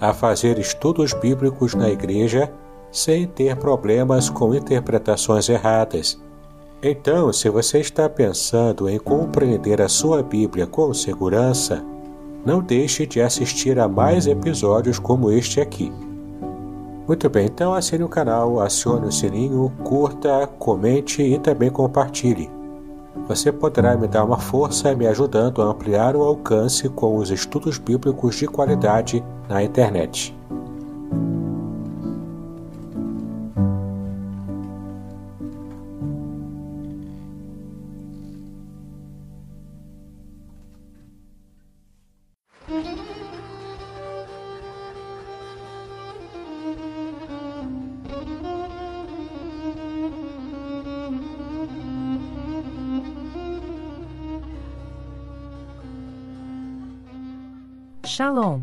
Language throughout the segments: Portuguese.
a fazer estudos bíblicos na igreja sem ter problemas com interpretações erradas. Então, se você está pensando em compreender a sua Bíblia com segurança, não deixe de assistir a mais episódios como este aqui. Muito bem, então assine o canal, acione o sininho, curta, comente e também compartilhe. Você poderá me dar uma força me ajudando a ampliar o alcance com os estudos bíblicos de qualidade na internet. Shalom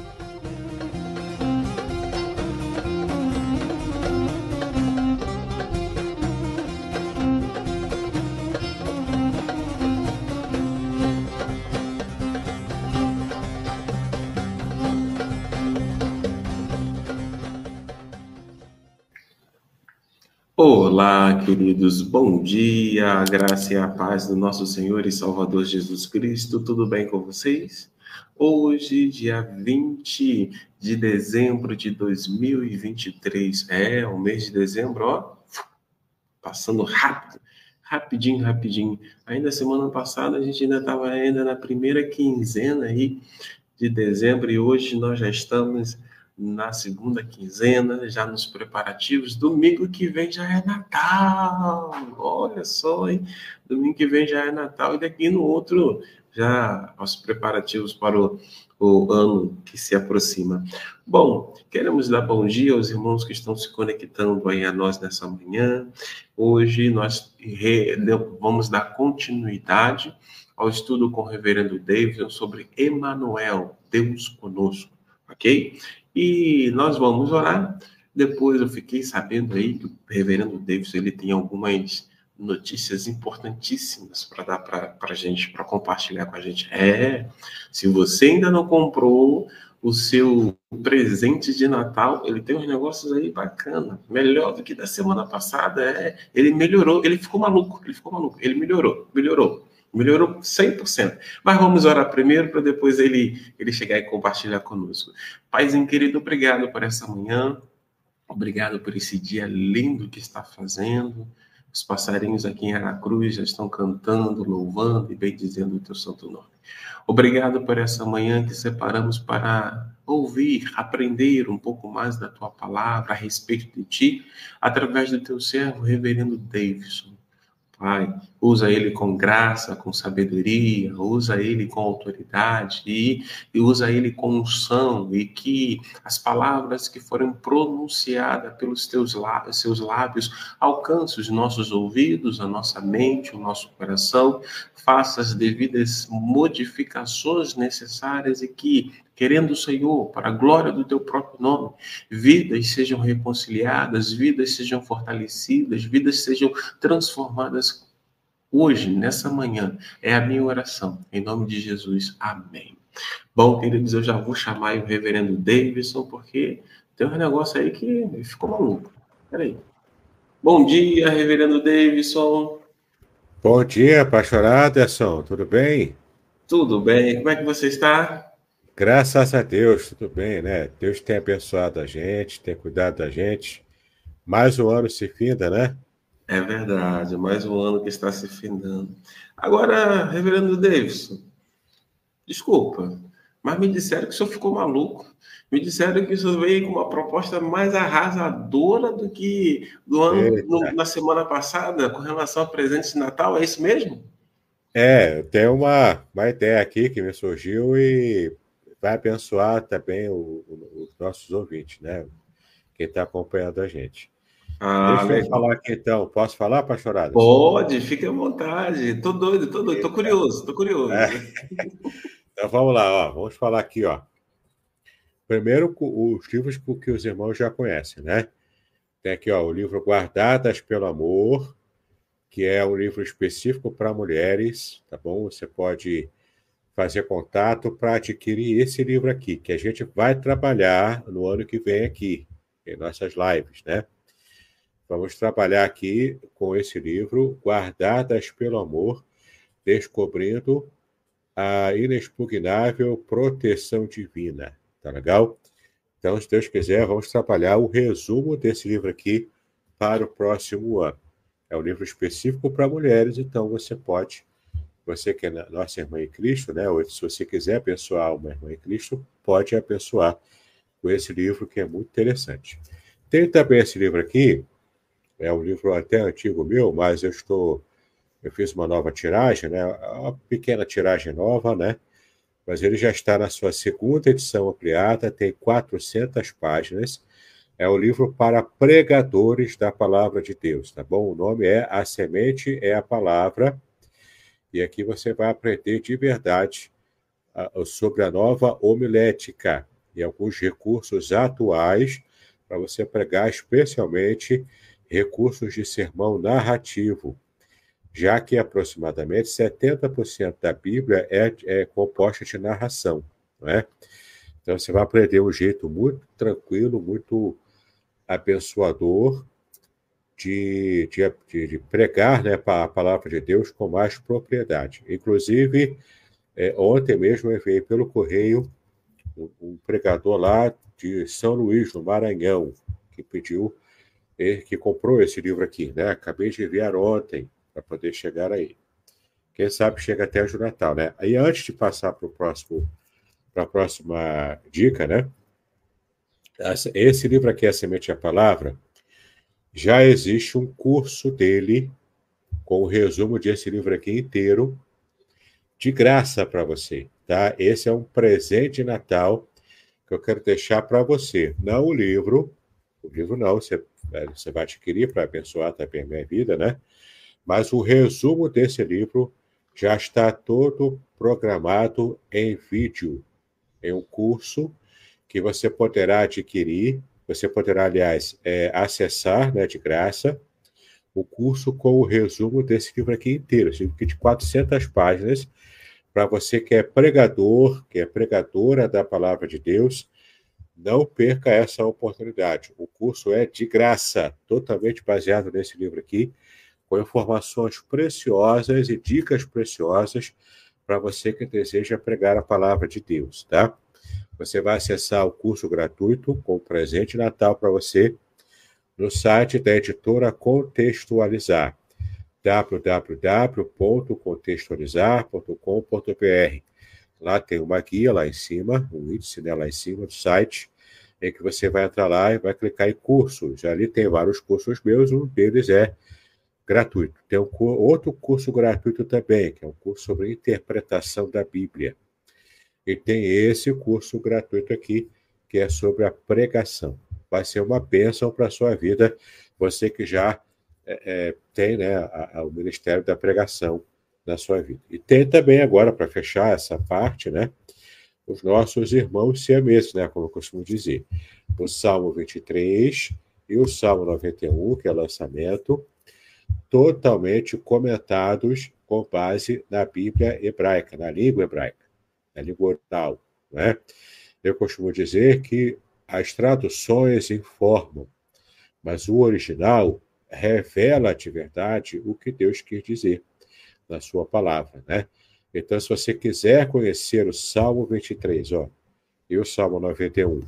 Olá, queridos, bom dia, a graça e a paz do nosso Senhor e Salvador Jesus Cristo, tudo bem com vocês? Hoje, dia 20 de dezembro de 2023, é o mês de dezembro, ó, passando rápido, rapidinho, rapidinho. Ainda semana passada a gente ainda estava ainda na primeira quinzena aí de dezembro e hoje nós já estamos na segunda quinzena, já nos preparativos. Domingo que vem já é Natal. Olha só, hein? Domingo que vem já é Natal e daqui no outro já os preparativos para o, o ano que se aproxima. Bom, queremos dar bom dia aos irmãos que estão se conectando aí a nós nessa manhã. Hoje nós vamos dar continuidade ao estudo com o reverendo David sobre Emmanuel, Deus conosco ok? E nós vamos orar. Depois eu fiquei sabendo aí que o reverendo Davis ele tem algumas notícias importantíssimas para dar para a gente, para compartilhar com a gente. É, se você ainda não comprou o seu presente de Natal, ele tem uns negócios aí bacana, melhor do que da semana passada. É, ele melhorou, ele ficou maluco, ele ficou maluco, ele melhorou, melhorou. Melhorou 100%. Mas vamos orar primeiro para depois ele, ele chegar e compartilhar conosco. Paizinho querido, obrigado por essa manhã. Obrigado por esse dia lindo que está fazendo. Os passarinhos aqui em Aracruz já estão cantando, louvando e bendizendo o teu santo nome. Obrigado por essa manhã que separamos para ouvir, aprender um pouco mais da tua palavra a respeito de ti, através do teu servo, reverendo Davidson. Pai. Usa ele com graça, com sabedoria, usa ele com autoridade e, e usa ele com unção. E que as palavras que forem pronunciadas pelos teus lábios, seus lábios alcancem os nossos ouvidos, a nossa mente, o nosso coração. Faça as devidas modificações necessárias e que querendo o Senhor, para a glória do teu próprio nome, vidas sejam reconciliadas, vidas sejam fortalecidas, vidas sejam transformadas hoje, nessa manhã. É a minha oração. Em nome de Jesus. Amém. Bom, queridos, eu já vou chamar o reverendo Davidson, porque tem um negócio aí que ficou maluco. Peraí. Bom dia, reverendo Davidson. Bom dia, apaixonado, Aderson. Tudo bem? Tudo bem. Como é que você está? Graças a Deus, tudo bem, né? Deus tem abençoado a gente, tem cuidado da gente. Mais um ano se finda, né? É verdade, mais um ano que está se findando. Agora, reverendo Davidson, desculpa, mas me disseram que o senhor ficou maluco. Me disseram que o senhor veio com uma proposta mais arrasadora do que do ano é, né? na semana passada com relação a presente de Natal, é isso mesmo? É, tem uma, uma ideia aqui que me surgiu e vai abençoar também os nossos ouvintes, né? Quem está acompanhando a gente. Ah, Deixa eu falar aqui então. Posso falar, Pastorado? Pode, fique à vontade. Tô doido, tô doido, tô é. curioso, tô curioso. É. Então vamos lá, ó. Vamos falar aqui, ó. Primeiro, os livros que os irmãos já conhecem, né? Tem aqui, ó, o livro Guardadas pelo Amor, que é um livro específico para mulheres, tá bom? Você pode fazer contato para adquirir esse livro aqui, que a gente vai trabalhar no ano que vem aqui, em nossas lives, né? Vamos trabalhar aqui com esse livro, Guardadas pelo Amor, descobrindo a inexpugnável proteção divina. Tá legal? Então, se Deus quiser, vamos trabalhar o resumo desse livro aqui para o próximo ano. É um livro específico para mulheres, então você pode você que é nossa irmã em Cristo, né? Ou se você quiser abençoar uma irmã em Cristo, pode abençoar com esse livro que é muito interessante. Tem também esse livro aqui, é um livro até antigo meu, mas eu estou eu fiz uma nova tiragem, né? Uma pequena tiragem nova, né? Mas ele já está na sua segunda edição ampliada, tem 400 páginas. É o um livro para pregadores da palavra de Deus, tá bom? O nome é A Semente é a Palavra e aqui você vai aprender de verdade ah, sobre a nova homilética e alguns recursos atuais para você pregar, especialmente recursos de sermão narrativo, já que aproximadamente 70% da Bíblia é, é composta de narração. Não é? Então você vai aprender um jeito muito tranquilo, muito abençoador de, de, de pregar né, a palavra de Deus com mais propriedade. Inclusive, é, ontem mesmo eu enviei pelo correio um, um, pregador lá de São Luís, no Maranhão, que pediu, é, que comprou esse livro aqui, né? Acabei de enviar ontem para poder chegar aí. Quem sabe chega até o Natal, né? Aí antes de passar para o próximo para a próxima dica, né? Esse livro aqui, A Semente e a Palavra, já existe um curso dele, com o resumo desse livro aqui inteiro, de graça para você, tá? Esse é um presente de Natal que eu quero deixar para você. Não o livro, o livro não, você, é, você vai adquirir para abençoar também a minha vida, né? Mas o resumo desse livro já está todo programado em vídeo, em um curso que você poderá adquirir você poderá, aliás, é, acessar né, de graça o curso com o resumo desse livro aqui inteiro, esse livro de 400 páginas, para você que é pregador, que é pregadora da palavra de Deus, não perca essa oportunidade. O curso é de graça, totalmente baseado nesse livro aqui, com informações preciosas e dicas preciosas para você que deseja pregar a palavra de Deus, tá? Você vai acessar o curso gratuito com presente Natal para você no site da editora Contextualizar, www.contextualizar.com.br. Lá tem uma guia lá em cima, um índice né, lá em cima do site, em que você vai entrar lá e vai clicar em cursos. Ali tem vários cursos meus, um deles é gratuito. Tem um, outro curso gratuito também, que é um curso sobre interpretação da Bíblia e tem esse curso gratuito aqui, que é sobre a pregação. Vai ser uma bênção para a sua vida, você que já é, é, tem né, a, a, o Ministério da Pregação na sua vida. E tem também agora, para fechar essa parte, né, os nossos irmãos siameses, né, como eu costumo dizer. O Salmo 23 e o Salmo 91, que é lançamento, totalmente comentados com base na Bíblia hebraica, na língua hebraica é língua Né? Eu costumo dizer que as traduções informam, mas o original revela de verdade o que Deus quis dizer na sua palavra, né? Então, se você quiser conhecer o Salmo 23, ó, e o Salmo 91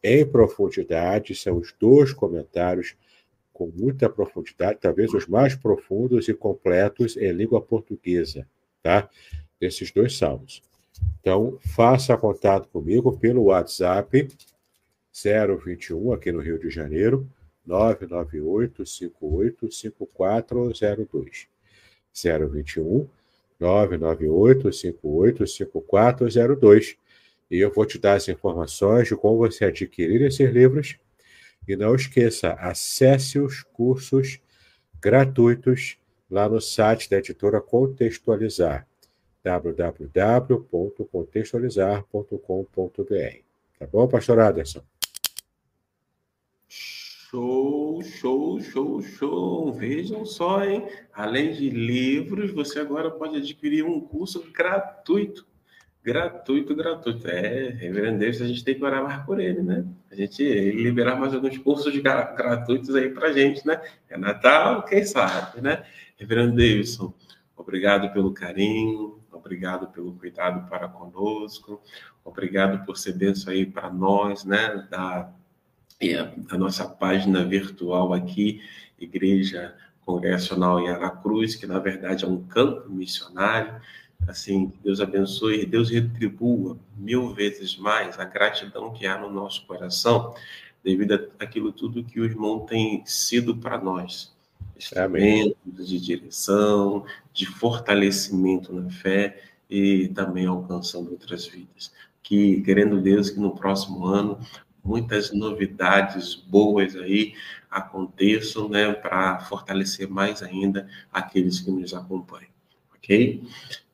em profundidade, são os dois comentários com muita profundidade, talvez os mais profundos e completos em língua portuguesa, tá? Desses dois salmos. Então, faça contato comigo pelo WhatsApp 021 aqui no Rio de Janeiro 998 58 5402. 021 998 58 5402. E eu vou te dar as informações de como você adquirir esses livros. E não esqueça, acesse os cursos gratuitos lá no site da editora Contextualizar www.contextualizar.com.br. Tá bom, pastor Aderson? Show, show, show, show. Vejam só, hein? Além de livros, você agora pode adquirir um curso gratuito. Gratuito, gratuito. É, reverendo Davis, a gente tem que orar mais por ele, né? A gente liberar mais alguns cursos gratuitos aí pra gente, né? É Natal, quem sabe, né? Reverendo Davidson, obrigado pelo carinho, Obrigado pelo cuidado para conosco. Obrigado por ser benção aí para nós, né? Da, é, da nossa página virtual aqui, Igreja Congregacional em Aracruz, que na verdade é um campo missionário. Assim, Deus abençoe, Deus retribua mil vezes mais a gratidão que há no nosso coração devido àquilo tudo que o irmão tem sido para nós instrumentos de direção, de fortalecimento na fé e também alcançando outras vidas. Que, querendo Deus, que no próximo ano muitas novidades boas aí aconteçam, né, para fortalecer mais ainda aqueles que nos acompanham, ok?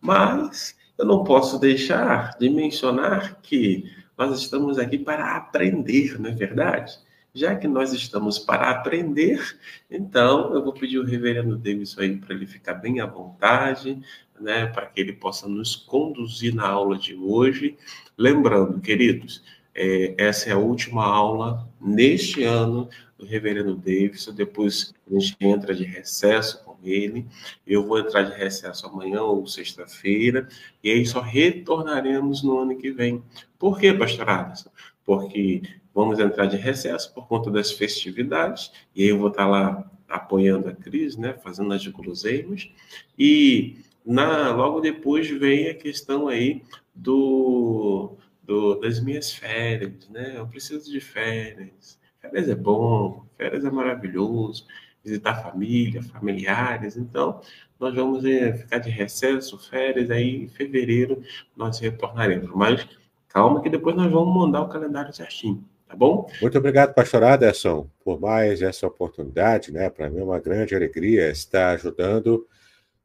Mas eu não posso deixar de mencionar que nós estamos aqui para aprender, não é verdade? Já que nós estamos para aprender, então eu vou pedir o reverendo Davis aí para ele ficar bem à vontade, né, para que ele possa nos conduzir na aula de hoje. Lembrando, queridos, é, essa é a última aula neste ano do reverendo Davis. Depois a gente entra de recesso com ele. Eu vou entrar de recesso amanhã ou sexta-feira. E aí só retornaremos no ano que vem. Por quê, pastor Aderson? Porque vamos entrar de recesso por conta das festividades, e aí eu vou estar lá apoiando a crise, né, fazendo as guloseimas, e na, logo depois vem a questão aí do, do, das minhas férias, né, eu preciso de férias, férias é bom, férias é maravilhoso, visitar família, familiares, então nós vamos eh, ficar de recesso, férias, aí em fevereiro nós retornaremos, mas calma que depois nós vamos mandar o calendário certinho. Tá bom? Muito obrigado, pastor Aderson, por mais essa oportunidade, né? Para mim é uma grande alegria estar ajudando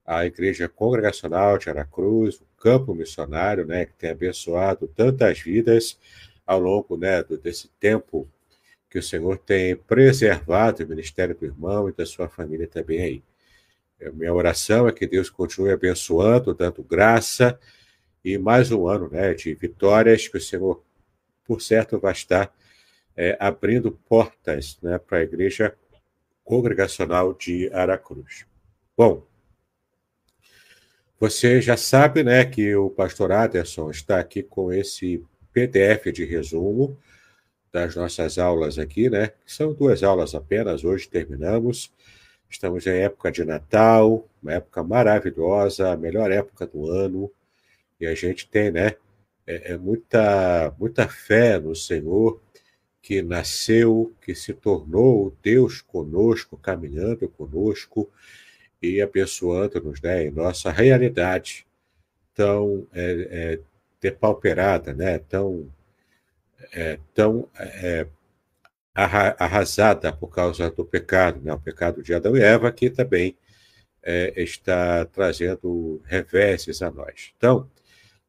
a Igreja Congregacional de Aracruz, o campo missionário, né, que tem abençoado tantas vidas ao longo, né, desse tempo que o Senhor tem preservado o ministério do irmão e da sua família também aí. É, minha oração é que Deus continue abençoando, dando graça e mais um ano, né, de vitórias que o Senhor por certo vai estar é, abrindo portas né, para a Igreja Congregacional de Aracruz. Bom, você já sabe né, que o pastor Aderson está aqui com esse PDF de resumo das nossas aulas aqui, né? São duas aulas apenas, hoje terminamos. Estamos em época de Natal, uma época maravilhosa, a melhor época do ano, e a gente tem, né, é, é muita, muita fé no Senhor que nasceu, que se tornou Deus conosco, caminhando conosco e abençoando-nos né, em nossa realidade tão é, é, depauperada, né, tão, é, tão é, arrasada por causa do pecado, né, o pecado de Adão e Eva, que também é, está trazendo reveses a nós. Então,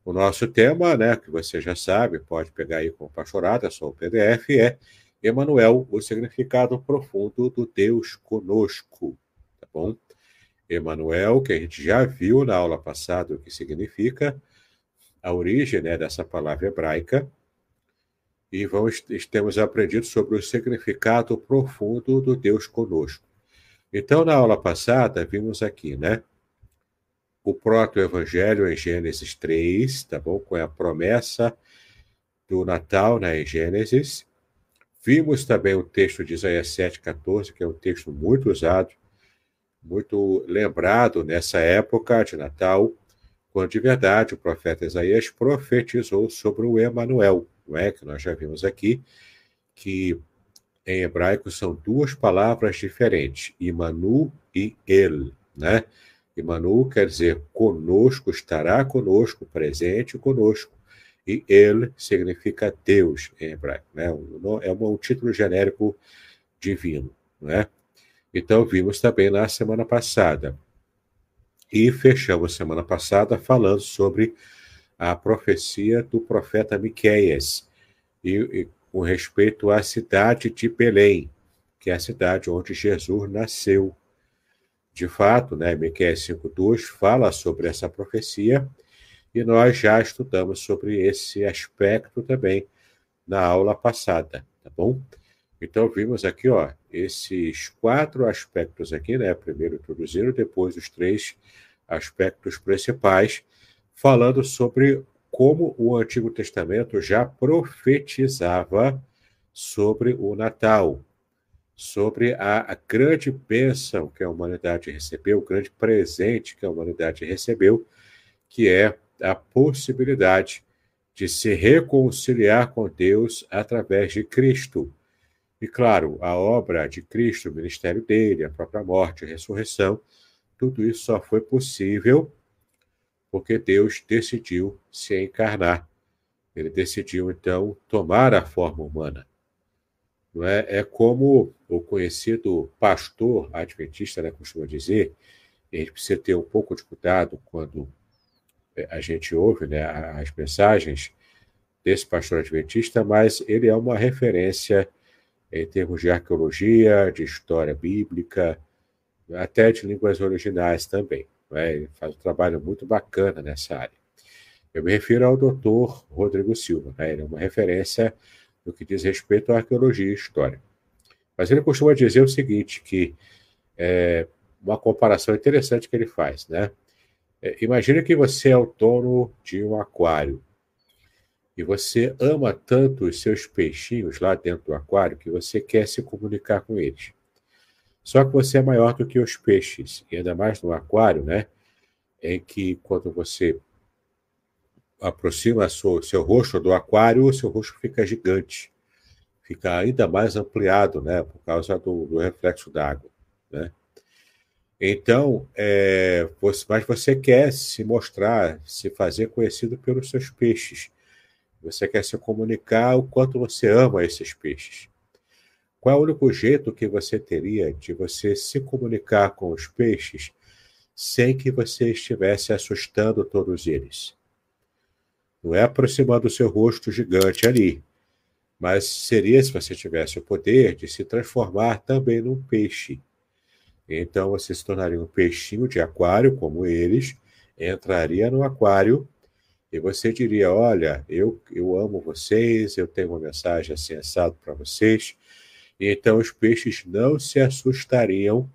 o nosso tema, né, que você já sabe, pode pegar aí com pachorada, tá só o PDF, é Emanuel, o significado profundo do Deus conosco, tá bom? Emanuel, que a gente já viu na aula passada o que significa, a origem né, dessa palavra hebraica, e vamos, temos aprendido sobre o significado profundo do Deus conosco. Então, na aula passada, vimos aqui, né? o próprio Evangelho em Gênesis 3, tá bom? Com é a promessa do Natal né, em Gênesis. Vimos também o texto de Isaías 14, que é um texto muito usado, muito lembrado nessa época de Natal, quando de verdade o profeta Isaías profetizou sobre o Emanuel, não é? que nós já vimos aqui, que em hebraico são duas palavras diferentes, Imanu e El, né? Emmanuel quer dizer conosco, estará conosco, presente conosco. E ele significa Deus em hebraico. Né? É um título genérico divino. Né? Então, vimos também na semana passada. E fechamos semana passada falando sobre a profecia do profeta Miqueias, e, e com respeito à cidade de Belém, que é a cidade onde Jesus nasceu de fato, né, Miquel 5.2 fala sobre essa profecia e nós já estudamos sobre esse aspecto também na aula passada, tá bom? Então, vimos aqui, ó, esses quatro aspectos aqui, né? Primeiro introduziram, depois os três aspectos principais, falando sobre como o Antigo Testamento já profetizava sobre o Natal, sobre a, a grande bênção que a humanidade recebeu, o grande presente que a humanidade recebeu, que é a possibilidade de se reconciliar com Deus através de Cristo. E claro, a obra de Cristo, o ministério dele, a própria morte, a ressurreição, tudo isso só foi possível porque Deus decidiu se encarnar. Ele decidiu, então, tomar a forma humana. É? é como o conhecido pastor adventista né, costuma dizer, a gente precisa ter um pouco de cuidado quando é, a gente ouve né, as mensagens desse pastor adventista, mas ele é uma referência em termos de arqueologia, de história bíblica, até de línguas originais também. Né? Ele faz um trabalho muito bacana nessa área. Eu me refiro ao doutor Rodrigo Silva, né? ele é uma referência no que diz respeito à arqueologia e história. Mas ele costuma dizer o seguinte, que é uma comparação interessante que ele faz, né? É, imagina que você é o dono de um aquário e você ama tanto os seus peixinhos lá dentro do aquário que você quer se comunicar com eles. Só que você é maior do que os peixes, e ainda mais no aquário, né? Em que quando você aproxima seu, seu rosto do aquário, o seu rosto fica gigante, fica ainda mais ampliado, né, por causa do, do reflexo da água, né? Então, é, você, mas você quer se mostrar, se fazer conhecido pelos seus peixes. Você quer se comunicar o quanto você ama esses peixes. Qual é o único jeito que você teria de você se comunicar com os peixes sem que você estivesse assustando todos eles? Não é aproximando o seu rosto gigante ali, mas seria se você tivesse o poder de se transformar também num peixe. Então você se tornaria um peixinho de aquário, como eles, entraria no aquário e você diria: Olha, eu, eu amo vocês, eu tenho uma mensagem assim para vocês. E então os peixes não se assustariam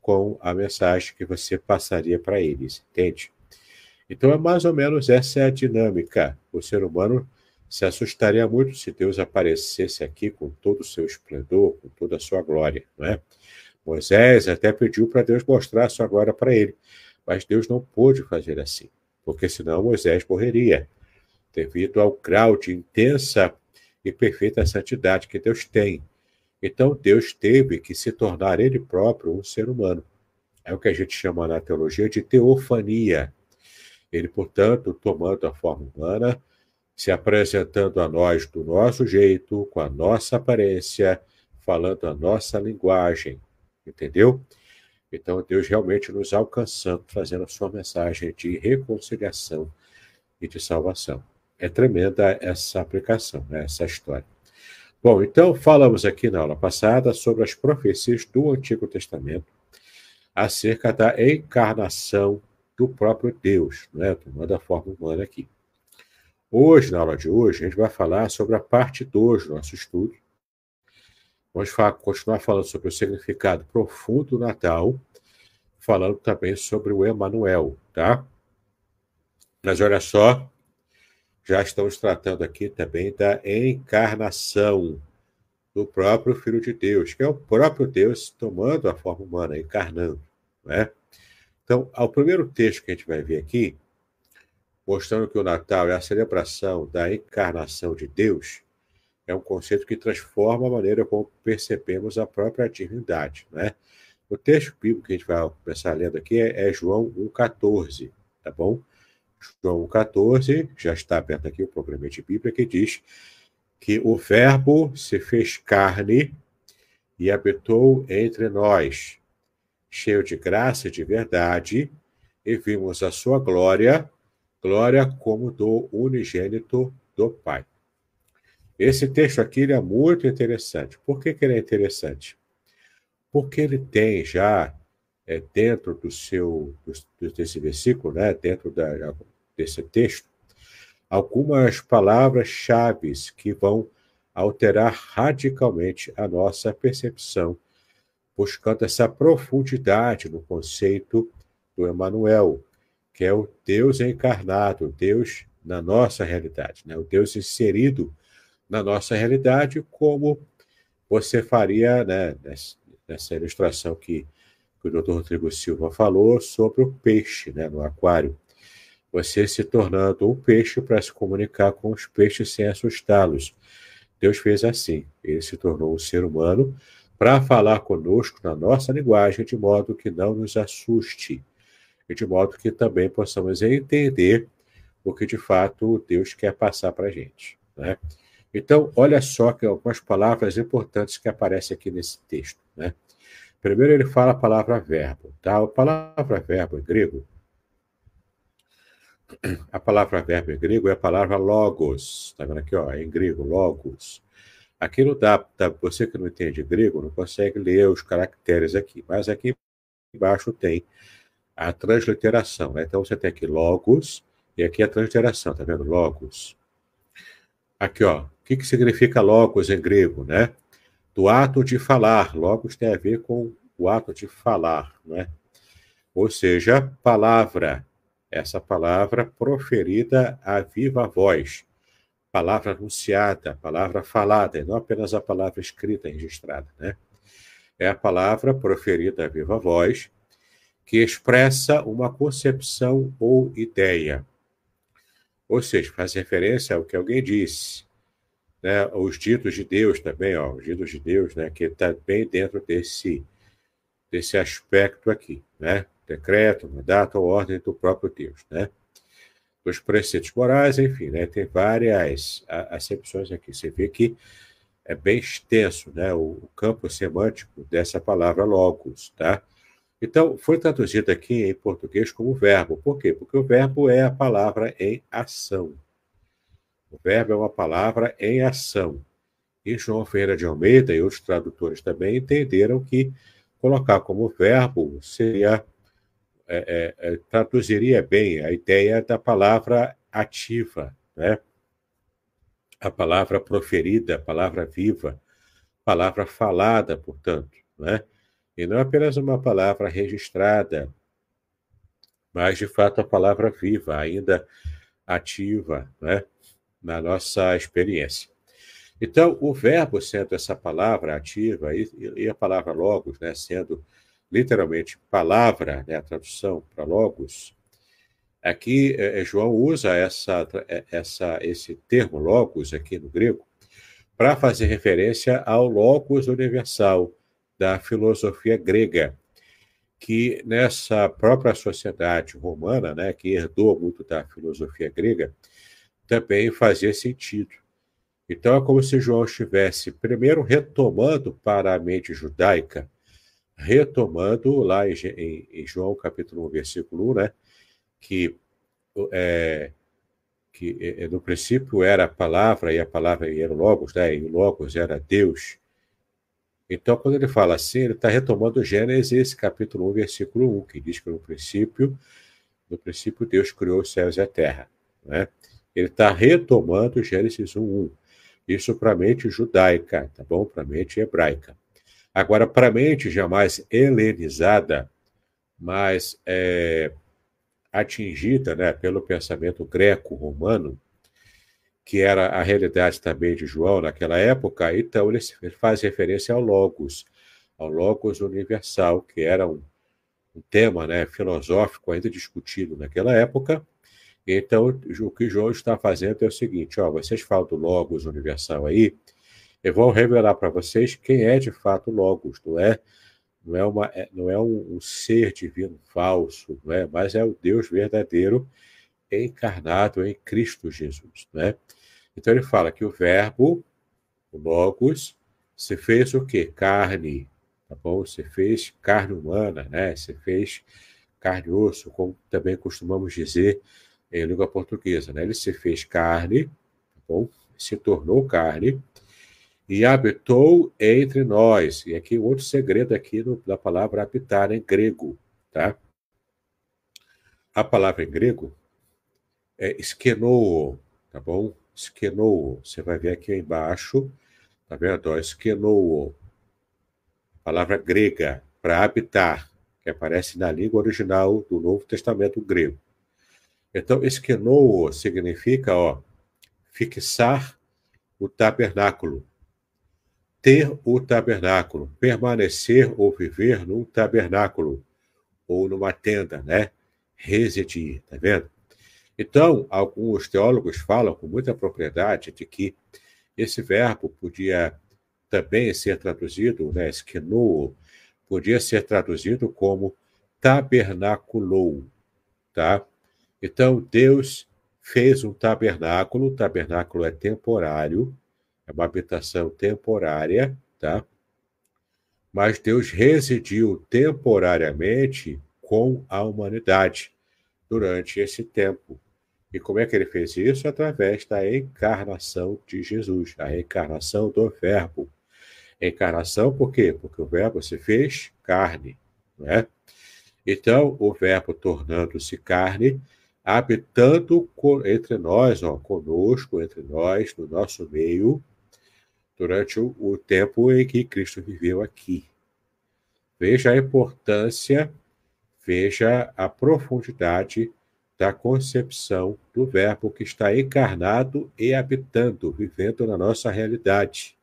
com a mensagem que você passaria para eles, entende? Então é mais ou menos essa é a dinâmica. O ser humano se assustaria muito se Deus aparecesse aqui com todo o seu esplendor, com toda a sua glória, não é? Moisés até pediu para Deus mostrar a sua glória para ele, mas Deus não pôde fazer assim, porque senão Moisés morreria, devido ao grau de intensa e perfeita santidade que Deus tem. Então Deus teve que se tornar ele próprio um ser humano. É o que a gente chama na teologia de teofania, ele, portanto, tomando a forma humana, se apresentando a nós do nosso jeito, com a nossa aparência, falando a nossa linguagem, entendeu? Então, Deus realmente nos alcançando, trazendo a sua mensagem de reconciliação e de salvação. É tremenda essa aplicação, né? essa história. Bom, então falamos aqui na aula passada sobre as profecias do Antigo Testamento acerca da encarnação do próprio Deus, né? tomando a forma humana aqui. Hoje, na aula de hoje, a gente vai falar sobre a parte 2 do nosso estudo. Vamos falar, continuar falando sobre o significado profundo do Natal, falando também sobre o Emmanuel, tá? Mas olha só, já estamos tratando aqui também da encarnação do próprio Filho de Deus, que é o próprio Deus tomando a forma humana, encarnando, né? Então, ao primeiro texto que a gente vai ver aqui, mostrando que o Natal é a celebração da encarnação de Deus, é um conceito que transforma a maneira como percebemos a própria divindade, né? O texto bíblico que a gente vai começar lendo aqui é, é João 1,14, tá bom? João 1,14, já está aberto aqui o de Bíblia, que diz que o Verbo se fez carne e habitou entre nós cheio de graça e de verdade, e vimos a sua glória, glória como do unigênito do Pai. Esse texto aqui é muito interessante. Por que, que ele é interessante? Porque ele tem já é, dentro do seu desse versículo, né, dentro da, desse texto, algumas palavras chaves que vão alterar radicalmente a nossa percepção buscando essa profundidade no conceito do Emmanuel, que é o Deus encarnado, o Deus na nossa realidade, né? o Deus inserido na nossa realidade, como você faria né, nessa ilustração que, que o doutor Rodrigo Silva falou sobre o peixe né, no aquário. Você se tornando um peixe para se comunicar com os peixes sem assustá-los. Deus fez assim, ele se tornou um ser humano para falar conosco na nossa linguagem, de modo que não nos assuste, e de modo que também possamos entender o que de fato Deus quer passar para a gente. Né? Então, olha só que algumas palavras importantes que aparecem aqui nesse texto. Né? Primeiro, ele fala a palavra verbo. Tá? A palavra verbo em grego, a palavra verbo em grego é a palavra logos. Está vendo aqui, ó, em grego, logos não dá, tá? você que não entende grego não consegue ler os caracteres aqui, mas aqui embaixo tem a transliteração, né? Então você tem aqui logos e aqui a transliteração, tá vendo? Logos. Aqui, ó, o que, que significa logos em grego, né? Do ato de falar, logos tem a ver com o ato de falar, né? Ou seja, palavra, essa palavra proferida à viva voz palavra anunciada, a palavra falada, e não apenas a palavra escrita, registrada. Né? É a palavra proferida à viva voz, que expressa uma concepção ou ideia. Ou seja, faz referência ao que alguém disse. Né? Os ditos de Deus também, ó, os ditos de Deus, né? que está bem dentro desse, desse aspecto aqui. Né? Decreto, mandato ou ordem do próprio Deus. Né? os preceitos morais, enfim, né? tem várias acepções aqui. Você vê que é bem extenso né? o, campo semântico dessa palavra logos. Tá? Então, foi traduzido aqui em português como verbo. Por quê? Porque o verbo é a palavra em ação. O verbo é uma palavra em ação. E João Ferreira de Almeida e outros tradutores também entenderam que colocar como verbo seria é, é, é, traduziria bem a ideia da palavra ativa, né? a palavra proferida, a palavra viva, palavra falada, portanto, né? e não apenas uma palavra registrada, mas de fato a palavra viva, ainda ativa né? na nossa experiência. Então, o verbo sendo essa palavra ativa e, e a palavra logos né, sendo literalmente palavra, né, a tradução para logos, aqui é, é João usa essa, é, essa, esse termo logos aqui no grego para fazer referência ao logos universal da filosofia grega, que nessa própria sociedade romana, né, que herdou muito da filosofia grega, também fazia sentido. Então é como se João estivesse primeiro retomando para a mente judaica retomando lá em, em, em João capítulo 1, versículo 1, né, que, é, que é, é, no princípio era a palavra, e a palavra era o Logos, né, e o Logos era Deus. Então, quando ele fala assim, ele está retomando Gênesis capítulo 1, versículo 1, que diz que no princípio, no princípio Deus criou os céus e a terra. Né? Ele está retomando Gênesis 1, 1. Isso para a mente judaica, tá bom? Para a mente hebraica. Agora, para a mente jamais helenizada, mas é, atingida né, pelo pensamento greco-romano, que era a realidade também de João naquela época, então ele faz referência ao Logos, ao Logos universal, que era um, um tema né, filosófico ainda discutido naquela época. Então, o que João está fazendo é o seguinte: ó, vocês falam do Logos universal aí, eu vou revelar para vocês quem é de fato Logos, não é? Não é, uma, é, não é um, um ser divino falso, não é? mas é o Deus verdadeiro encarnado em Cristo Jesus. Né? Então ele fala que o verbo, o Logos, se fez o quê? Carne, tá bom? Se fez carne humana, né? Se fez carne e osso, como também costumamos dizer em língua portuguesa, né? Ele se fez carne, tá bom? Se tornou carne e habitou entre nós. E aqui outro segredo aqui no, da palavra habitar em grego, tá? A palavra em grego é esquenoo, tá bom? Esquenoo. Você vai ver aqui embaixo, tá vendo? Ó, Palavra grega para habitar, que aparece na língua original do Novo Testamento grego. Então, esquenoo significa, ó, fixar o tabernáculo, ter o tabernáculo, permanecer ou viver num tabernáculo ou numa tenda, né? Residir, tá vendo? Então, alguns teólogos falam com muita propriedade de que esse verbo podia também ser traduzido, né, esquenou, podia ser traduzido como tabernaculou, tá? Então, Deus fez um tabernáculo, o tabernáculo é temporário, é uma habitação temporária, tá? Mas Deus residiu temporariamente com a humanidade durante esse tempo. E como é que ele fez isso? Através da encarnação de Jesus, a encarnação do Verbo. Encarnação por quê? Porque o Verbo se fez carne, né? Então, o Verbo tornando-se carne, habitando entre nós, ó, conosco, entre nós, no nosso meio, durante o, o tempo em que Cristo viveu aqui. Veja a importância, veja a profundidade da concepção do Verbo que está encarnado e habitando, vivendo na nossa realidade,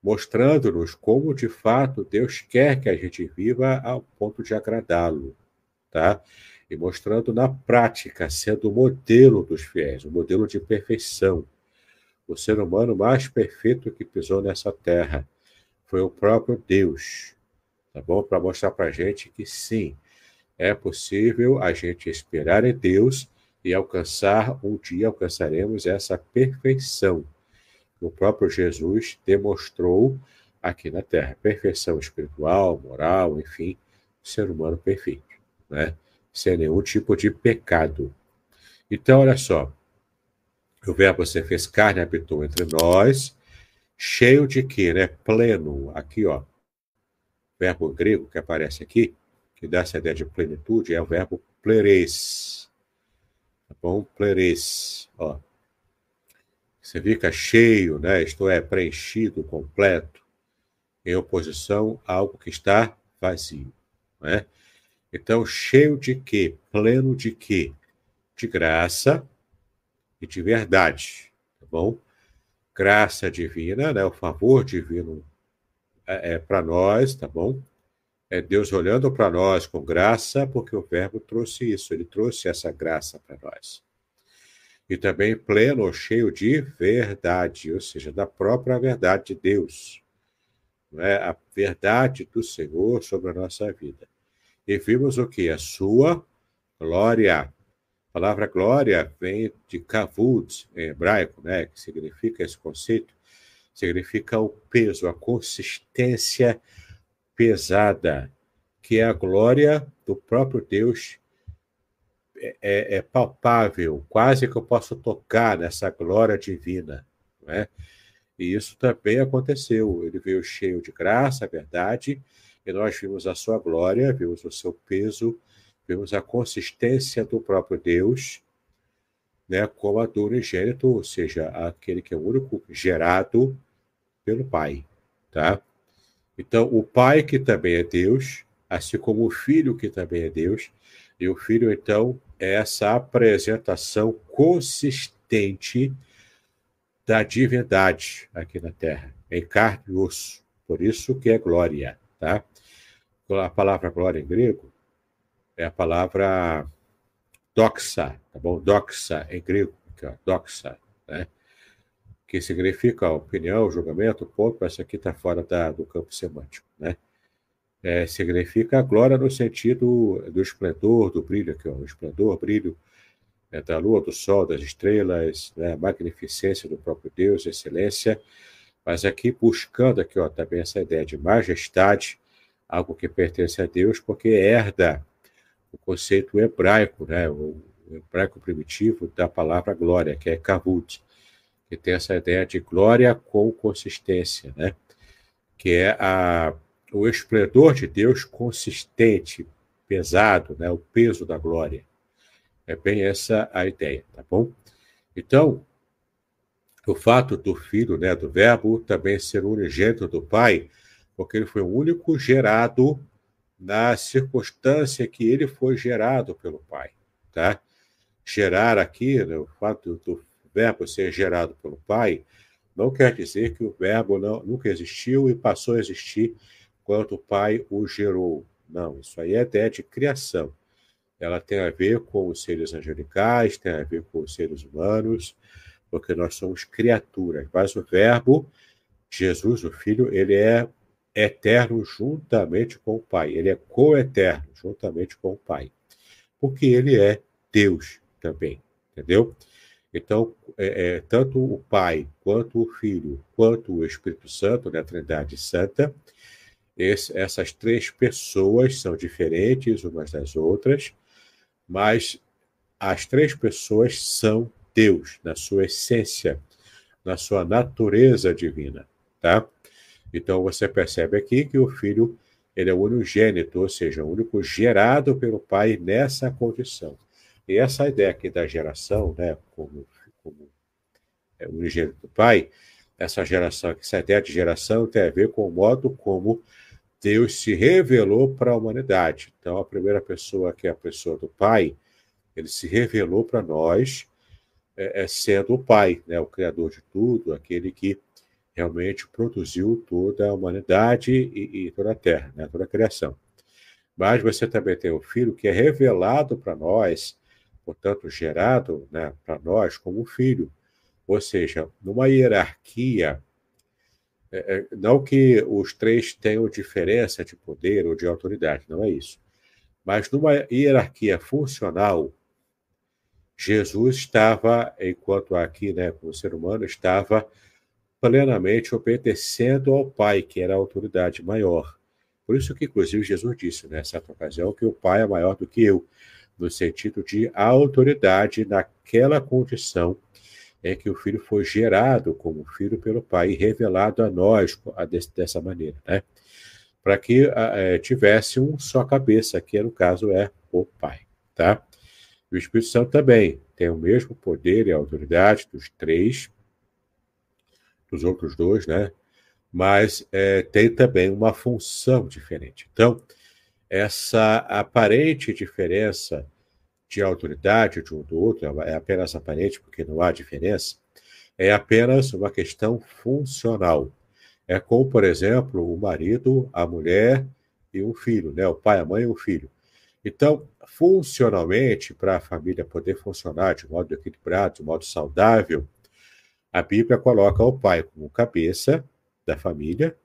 mostrando-nos como de fato Deus quer que a gente viva ao ponto de agradá-lo, tá? E mostrando na prática, sendo o modelo dos fiéis, o modelo de perfeição. O ser humano mais perfeito que pisou nessa terra foi o próprio Deus, tá bom? Para mostrar para gente que sim, é possível a gente esperar em Deus e alcançar, um dia alcançaremos essa perfeição que o próprio Jesus demonstrou aqui na Terra. Perfeição espiritual, moral, enfim, ser humano perfeito, né? Sem nenhum tipo de pecado. Então, olha só, o verbo se fez carne, habitou entre nós, cheio de que, né? Pleno, aqui, ó. O verbo grego que aparece aqui, que dá essa ideia de plenitude, é o verbo pleres. Tá bom? Pleres, ó. Você fica cheio, né? Isto é, preenchido, completo, em oposição a algo que está vazio, né? Então, cheio de quê? Pleno de quê? De graça, e de verdade, tá bom? Graça divina, né? O favor divino é, é para nós, tá bom? É Deus olhando para nós com graça, porque o Verbo trouxe isso, ele trouxe essa graça para nós. E também pleno, cheio de verdade, ou seja, da própria verdade de Deus, né? a verdade do Senhor sobre a nossa vida. E vimos o que? A sua glória, a palavra glória vem de kavod, em hebraico, né, que significa esse conceito, significa o peso, a consistência pesada, que é a glória do próprio Deus é, é, é, palpável, quase que eu posso tocar nessa glória divina, né? E isso também aconteceu. Ele veio cheio de graça, verdade, e nós vimos a sua glória, vimos o seu peso, vemos a consistência do próprio Deus né, como a do unigênito, ou seja, aquele que é o único gerado pelo Pai. Tá? Então, o Pai, que também é Deus, assim como o Filho, que também é Deus, e o Filho, então, é essa apresentação consistente da divindade aqui na Terra, em carne e osso. Por isso que é glória, tá? A palavra glória em grego é a palavra doxa, tá bom? Doxa em grego, aqui, ó, doxa, né? Que significa opinião, julgamento, ponto, essa aqui está fora da, do campo semântico, né? É, significa glória no sentido do esplendor, do brilho, aqui, ó, o esplendor, brilho é, da lua, do sol, das estrelas, né? magnificência do próprio Deus, excelência, mas aqui buscando aqui, ó, também essa ideia de majestade, algo que pertence a Deus, porque herda o conceito hebraico, né, o hebraico primitivo da palavra glória, que é kavut, que tem essa ideia de glória com consistência, né, que é a, o esplendor de Deus consistente, pesado, né, o peso da glória. É bem essa a ideia, tá bom? Então, o fato do filho, né, do verbo, também ser unigênito do pai, porque ele foi o único gerado na circunstância que ele foi gerado pelo Pai, tá? Gerar aqui, né, o fato do, verbo ser gerado pelo Pai, não quer dizer que o verbo não, nunca existiu e passou a existir quando o Pai o gerou. Não, isso aí é ideia de criação. Ela tem a ver com os seres angelicais, tem a ver com os seres humanos, porque nós somos criaturas. Mas o verbo, Jesus, o Filho, ele é eterno juntamente com o Pai. Ele é coeterno juntamente com o Pai. Porque ele é Deus também, entendeu? Então, é, é, tanto o Pai, quanto o Filho, quanto o Espírito Santo, na né, Trindade Santa, esse, essas três pessoas são diferentes umas das outras, mas as três pessoas são Deus, na sua essência, na sua natureza divina, tá? Então você percebe aqui que o filho ele é o unigênito, ou seja, o único gerado pelo pai nessa condição. E essa ideia aqui da geração, né, como, como é, unigênito do pai, essa geração, essa ideia de geração tem a ver com o modo como Deus se revelou para a humanidade. Então, a primeira pessoa que é a pessoa do pai, ele se revelou para nós é, é, sendo o pai, né, o criador de tudo, aquele que realmente produziu toda a humanidade e, e toda a Terra, né? toda a criação. Mas você também tem o Filho que é revelado para nós, portanto, gerado né, para nós como Filho. Ou seja, numa hierarquia, é, é, não que os três tenham diferença de poder ou de autoridade, não é isso. Mas numa hierarquia funcional, Jesus estava, enquanto aqui, né, como ser humano, estava plenamente obedecendo ao Pai, que era a autoridade maior. Por isso que, inclusive, Jesus disse nessa né, ocasião que o Pai é maior do que eu, no sentido de autoridade naquela condição em que o Filho foi gerado como Filho pelo Pai e revelado a nós a dessa maneira, né? Para que a, a, é, tivesse um só cabeça, que no caso é o Pai, tá? E o Espírito Santo também tem o mesmo poder e autoridade dos três, dos outros dois, né? Mas é, tem também uma função diferente. Então, essa aparente diferença de autoridade de um do outro, é, é apenas aparente porque não há diferença, é apenas uma questão funcional. É como, por exemplo, o marido, a mulher e o filho, né? O pai, a mãe e o filho. Então, funcionalmente, para a família poder funcionar de modo equilibrado, de modo saudável, a Bíblia coloca o pai como cabeça da família,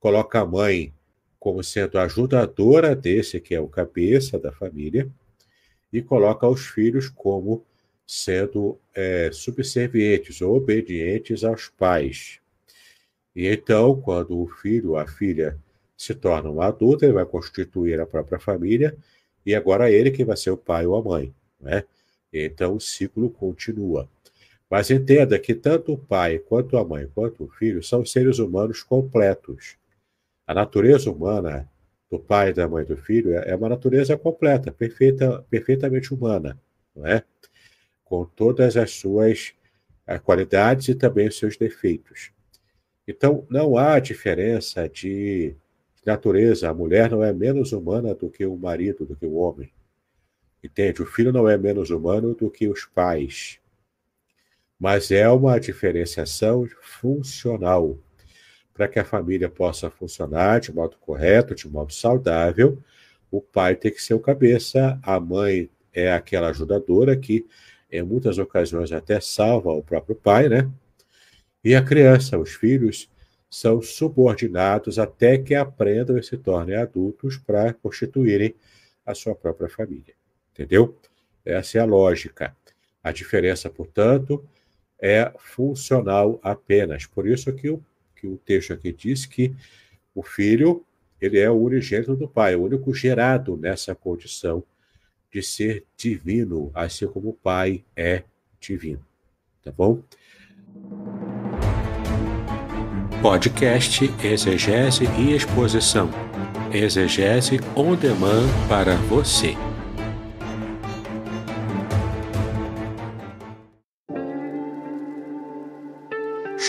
coloca a mãe como sendo ajudadora desse que é o cabeça da família, e coloca os filhos como sendo é, subservientes ou obedientes aos pais. E então, quando o filho ou a filha se torna uma adulta, ele vai constituir a própria família, e agora ele que vai ser o pai ou a mãe. Né? Então, o ciclo continua. Mas entenda que tanto o pai, quanto a mãe, quanto o filho são seres humanos completos. A natureza humana do pai, da mãe, do filho é, é uma natureza completa, perfeita, perfeitamente humana, não é? Com todas as suas eh, qualidades e também os seus defeitos. Então, não há diferença de natureza. A mulher não é menos humana do que o marido, do que o homem. Entende? O filho não é menos humano do que os pais mas é uma diferenciação funcional para que a família possa funcionar de modo correto, de modo saudável. O pai tem que ser o cabeça, a mãe é aquela ajudadora que, em muitas ocasiões, até salva o próprio pai, né? E a criança, os filhos, são subordinados até que aprendam e se tornem adultos para constituírem a sua própria família. Entendeu? Essa é a lógica. A diferença, portanto, é funcional apenas. Por isso que o, que o texto aqui diz que o filho ele é o unigênito do Pai, o único gerado nessa condição de ser divino, assim como o Pai é divino. Tá bom? Podcast Exegese e Exposição. Exegese on demand para você.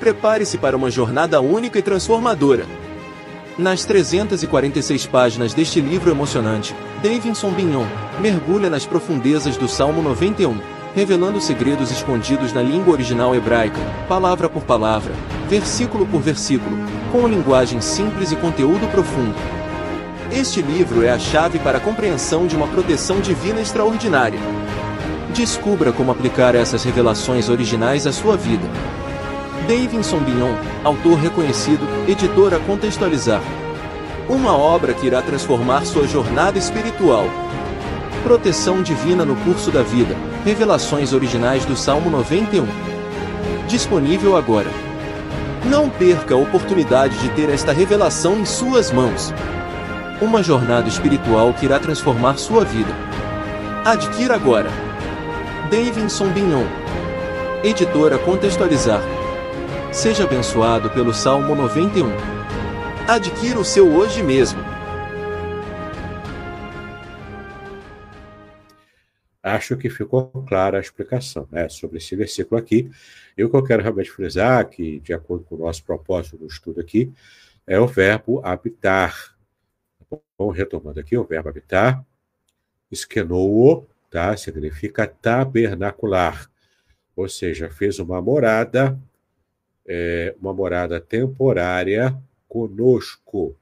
prepare-se para uma jornada única e transformadora. Nas 346 páginas deste livro emocionante, Davidson Bignon mergulha nas profundezas do Salmo 91, revelando segredos escondidos na língua original hebraica, palavra por palavra, versículo por versículo, com linguagem simples e conteúdo profundo. Este livro é a chave para a compreensão de uma proteção divina extraordinária. Descubra como aplicar essas revelações originais à sua vida, Davidson Bignon, autor reconhecido, editora Contextualizar. Uma obra que irá transformar sua jornada espiritual. Proteção divina no curso da vida. Revelações originais do Salmo 91. Disponível agora. Não perca a oportunidade de ter esta revelação em suas mãos. Uma jornada espiritual que irá transformar sua vida. Adquira agora. Davidson Bignon. Editora Contextualizar. Seja abençoado pelo Salmo 91. Adquira o seu hoje mesmo. Acho que ficou clara a explicação né, sobre esse versículo aqui. E o que eu quero realmente frisar, que de acordo com o nosso propósito do estudo aqui, é o verbo habitar. Tá bom, retomando aqui, o verbo habitar, esquenou, tá? Significa tabernacular, ou seja, fez uma morada é, uma morada temporária conosco,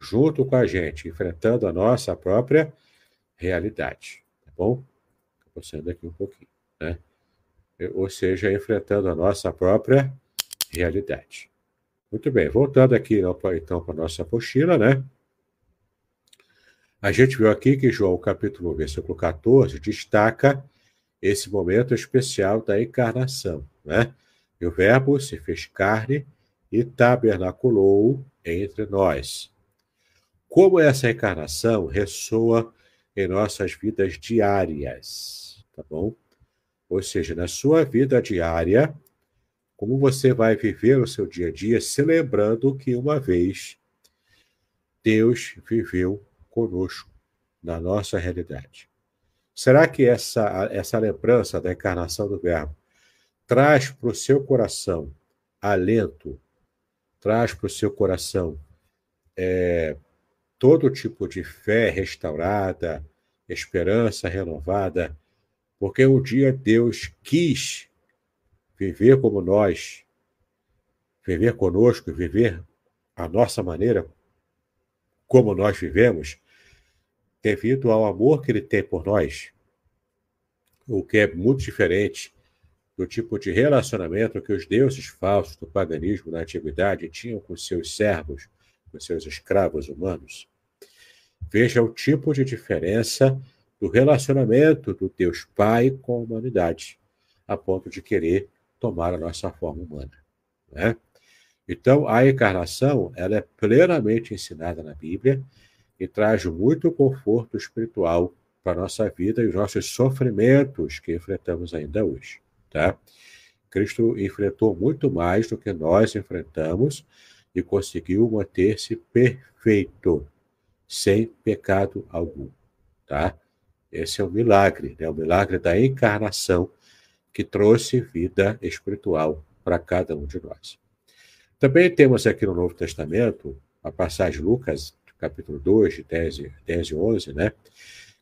junto com a gente, enfrentando a nossa própria realidade. Tá bom? Estou saindo aqui um pouquinho, né? É, ou seja, enfrentando a nossa própria realidade. Muito bem, voltando aqui né, então para a nossa apostila, né? A gente viu aqui que João, capítulo 1, versículo 14, destaca esse momento especial da encarnação, né? E o Verbo se fez carne e tabernaculou entre nós. Como essa encarnação ressoa em nossas vidas diárias, tá bom? Ou seja, na sua vida diária, como você vai viver o seu dia a dia, se lembrando que uma vez Deus viveu conosco na nossa realidade. Será que essa, essa lembrança da encarnação do Verbo traz para o seu coração alento, traz para o seu coração é, todo tipo de fé restaurada, esperança renovada, porque um dia Deus quis viver como nós, viver conosco, viver a nossa maneira como nós vivemos, devido ao amor que ele tem por nós, o que é muito diferente do tipo de relacionamento que os deuses falsos do paganismo na antiguidade tinham com seus servos, com seus escravos humanos. Veja o tipo de diferença do relacionamento do Deus Pai com a humanidade, a ponto de querer tomar a nossa forma humana. Né? Então, a encarnação ela é plenamente ensinada na Bíblia e traz muito conforto espiritual para a nossa vida e os nossos sofrimentos que enfrentamos ainda hoje tá? Cristo enfrentou muito mais do que nós enfrentamos e conseguiu manter-se perfeito, sem pecado algum, tá? Esse é o milagre, né? O milagre da encarnação que trouxe vida espiritual para cada um de nós. Também temos aqui no Novo Testamento a passagem Lucas, capítulo 2, de 10, 10 e 11, né?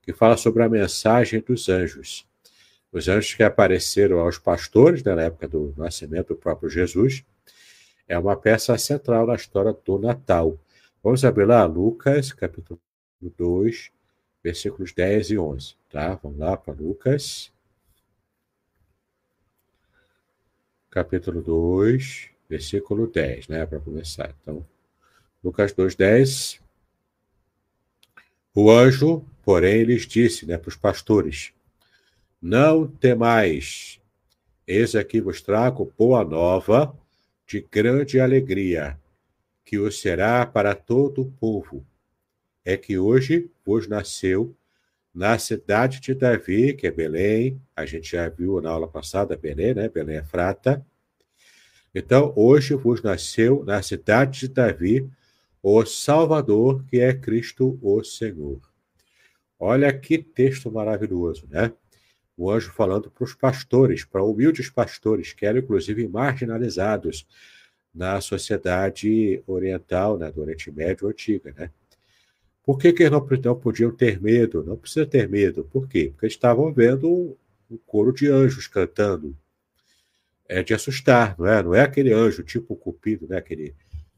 Que fala sobre a mensagem dos anjos os anjos que apareceram aos pastores, né, na época do nascimento do próprio Jesus, é uma peça central na história do Natal. Vamos abrir lá Lucas, capítulo 2, versículos 10 e 11. Tá? Vamos lá para Lucas. Capítulo 2, versículo 10, né? Para começar. Então, Lucas 2, 10. O anjo, porém, lhes disse né, para os pastores: não temais. Eis aqui vos trago boa nova de grande alegria, que o será para todo o povo. É que hoje vos nasceu na cidade de Davi, que é Belém, a gente já viu na aula passada Belém, né? Belém é frata. Então, hoje vos nasceu na cidade de Davi o Salvador, que é Cristo o Senhor. Olha que texto maravilhoso, né? o anjo falando para os pastores, para humildes pastores, que eram inclusive marginalizados na sociedade oriental, né, do Oriente Médio antiga, né? Por que, que eles não, podiam ter medo? Não precisa ter medo. Por quê? Porque eles estavam vendo um coro de anjos cantando. É de assustar, não é? Não é aquele anjo tipo cupido, né? Aquele,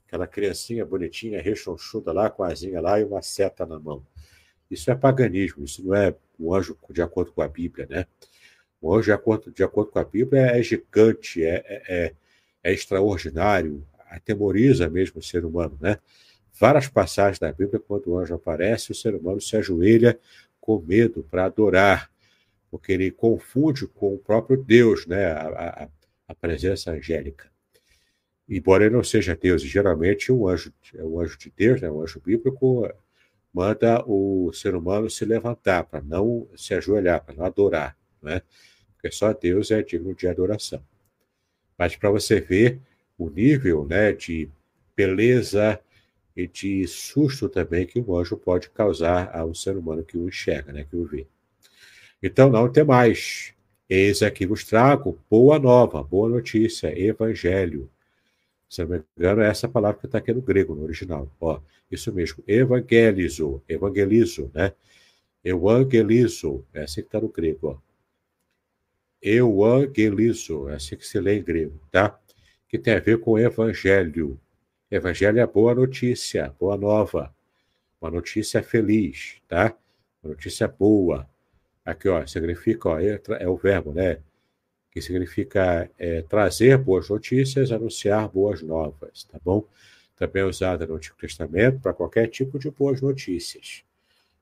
aquela criancinha bonitinha, rechonchuda lá, com a asinha lá e uma seta na mão. Isso é paganismo, isso não é o anjo, de acordo com a Bíblia, né? O anjo, de acordo, de acordo com a Bíblia, é gigante, é, é, é, é extraordinário, atemoriza mesmo o ser humano, né? Várias passagens da Bíblia, quando o anjo aparece, o ser humano se ajoelha com medo para adorar, porque ele confunde com o próprio Deus, né? A, a, a presença angélica. Embora ele não seja Deus, geralmente o anjo, um anjo de Deus, né? o anjo bíblico, manda o ser humano se levantar, para não se ajoelhar, para não adorar, né? Porque só Deus é digno de adoração. Mas para você ver o nível, né, de beleza e de susto também que um anjo pode causar ao ser humano que o enxerga, né, que o vê. Então não tem mais. Eis aqui vos trago boa nova, boa notícia, evangelho, se não me engano, é essa palavra que está aqui no grego, no original. Ó, isso mesmo, evangelizo, evangelizo, né? Evangelizo, é assim que está no grego, ó. Evangelizo, é assim que se lê em grego, tá? Que tem a ver com evangelho. Evangelho é boa notícia, boa nova. Uma notícia feliz, tá? Uma notícia boa. Aqui, ó, significa, ó, é o verbo, né? que significa é, trazer boas notícias, anunciar boas novas, tá bom? Também é usada no Antigo Testamento para qualquer tipo de boas notícias.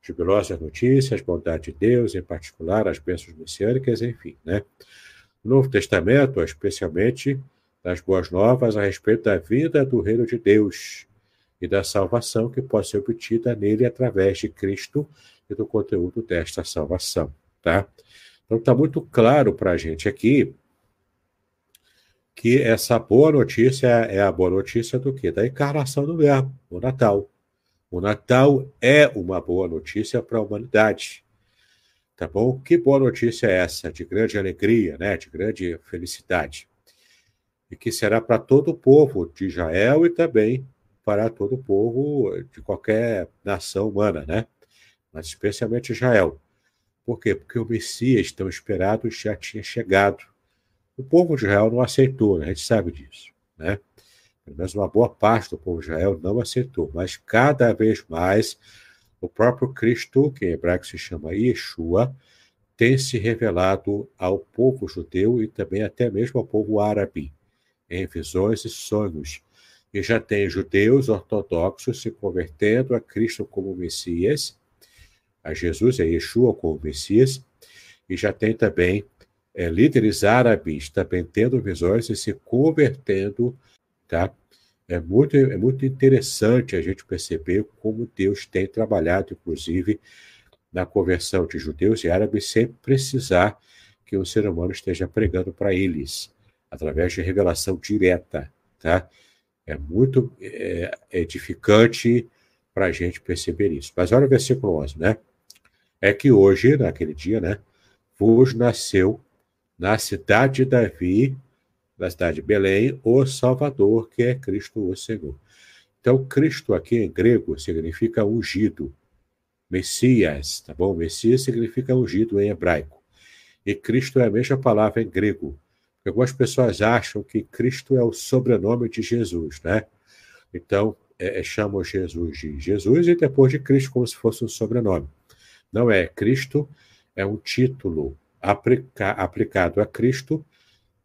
Jubilosas notícias, bondade de Deus, em particular as bênçãos messiânicas, enfim, né? No Novo Testamento, especialmente das boas novas a respeito da vida do reino de Deus e da salvação que pode ser obtida nele através de Cristo e do conteúdo desta salvação, tá? Então está muito claro para a gente aqui que essa boa notícia é a boa notícia do que? Da encarnação do verbo, o Natal. O Natal é uma boa notícia para a humanidade. Tá bom? Que boa notícia é essa? De grande alegria, né? De grande felicidade. E que será para todo o povo de Israel e também para todo o povo de qualquer nação humana, né? Mas especialmente Israel. Por quê? Porque o Messias tão esperado já tinha chegado. O povo de Israel não aceitou, né? a gente sabe disso. Né? Pelo menos uma boa parte do povo de Israel não aceitou, mas cada vez mais o próprio Cristo, que em hebraico se chama Yeshua, tem se revelado ao povo judeu e também até mesmo ao povo árabe, em visões e sonhos. E já tem judeus ortodoxos se convertendo a Cristo como Messias a Jesus, a Yeshua como Messias, e já tem também é, líderes árabes também tendo visões e se convertendo, tá? É muito, é muito interessante a gente perceber como Deus tem trabalhado, inclusive, na conversão de judeus e árabes sem precisar que o ser humano esteja pregando para eles, através de revelação direta, tá? É muito é, edificante para a gente perceber isso. Mas olha o versículo 11, né? é que hoje, naquele dia, né, vos nasceu na cidade de Davi, na cidade de Belém, o Salvador, que é Cristo o Senhor. Então, Cristo aqui em grego significa ungido, Messias, tá bom? Messias significa ungido em hebraico. E Cristo é a mesma palavra em grego. Algumas pessoas acham que Cristo é o sobrenome de Jesus, né? Então, é, é chamam Jesus de Jesus e depois de Cristo como se fosse um sobrenome. Não é Cristo, é um título aplica, aplicado a Cristo,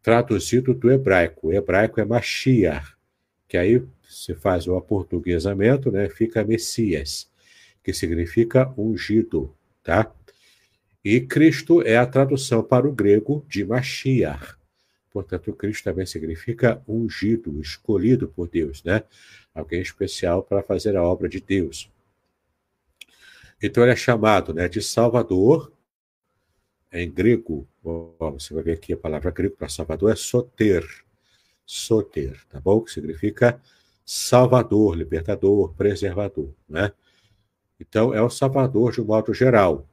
traduzido do hebraico. O hebraico é Mashiach, que aí se faz o aportuguesamento, né? Fica Messias, que significa ungido, tá? E Cristo é a tradução para o grego de Mashiach. Portanto, Cristo também significa ungido, escolhido por Deus, né? Alguém especial para fazer a obra de Deus. Então ele é chamado né, de Salvador, é em grego, você vai ver aqui a palavra grego para Salvador é soter, soter, tá bom? Que significa salvador, libertador, preservador, né? Então é o salvador de um modo geral.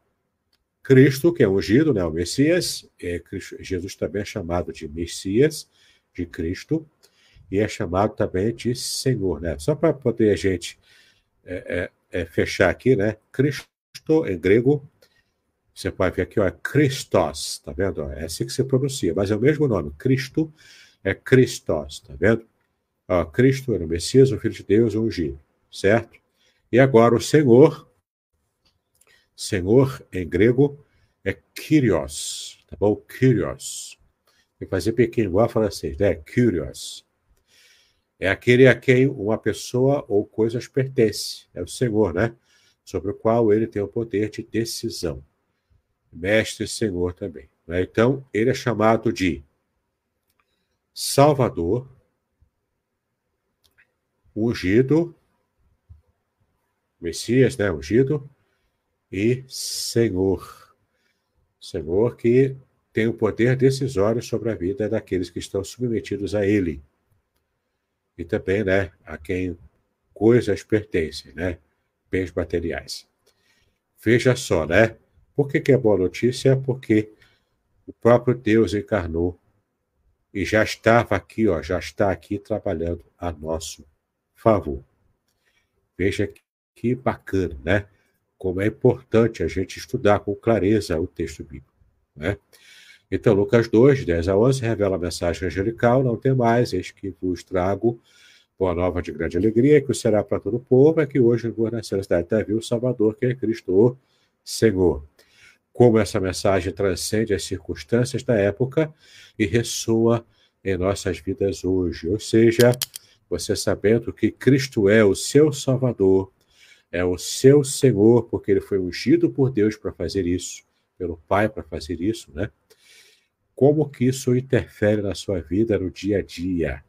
Cristo, que é ungido, né, o Messias, é, Jesus também é chamado de Messias, de Cristo, e é chamado também de Senhor, né? Só para poder a gente é, é, é, fechar aqui, né? Cristo em grego. Você pode ver aqui, ó, é Christos, tá vendo? É assim que se pronuncia, mas é o mesmo nome. Cristo é Christos, tá vendo? Ó, Cristo era o Messias, o Filho de Deus, o ungido, certo? E agora o Senhor, Senhor em grego é Kyrios, tá bom? Kyrios. Tem que fazer pequeno igual a francês, né? Kyrios. É aquele a quem uma pessoa ou coisas pertence, é o Senhor, né? Sobre o qual ele tem o poder de decisão. Mestre e Senhor também. Né? Então, ele é chamado de Salvador, ungido, Messias, né? Ungido, e Senhor. Senhor que tem o poder decisório sobre a vida daqueles que estão submetidos a ele e também né, a quem coisas pertencem, né? Bens materiais. Veja só, né? Por que, que é boa notícia? é Porque o próprio Deus encarnou e já estava aqui, ó, já está aqui trabalhando a nosso favor. Veja que bacana, né? Como é importante a gente estudar com clareza o texto bíblico, né? Então, Lucas 2, 10 a 11, revela a mensagem angelical: Não tem mais, eis que vos trago boa nova de grande alegria, que o será para todo o povo, é que hoje vos nasceu na cidade de o Salvador, que é Cristo o Senhor. Como essa mensagem transcende as circunstâncias da época e ressoa em nossas vidas hoje. Ou seja, você sabendo que Cristo é o seu Salvador, é o seu Senhor, porque ele foi ungido por Deus para fazer isso pelo pai para fazer isso, né? Como que isso interfere na sua vida no dia a dia?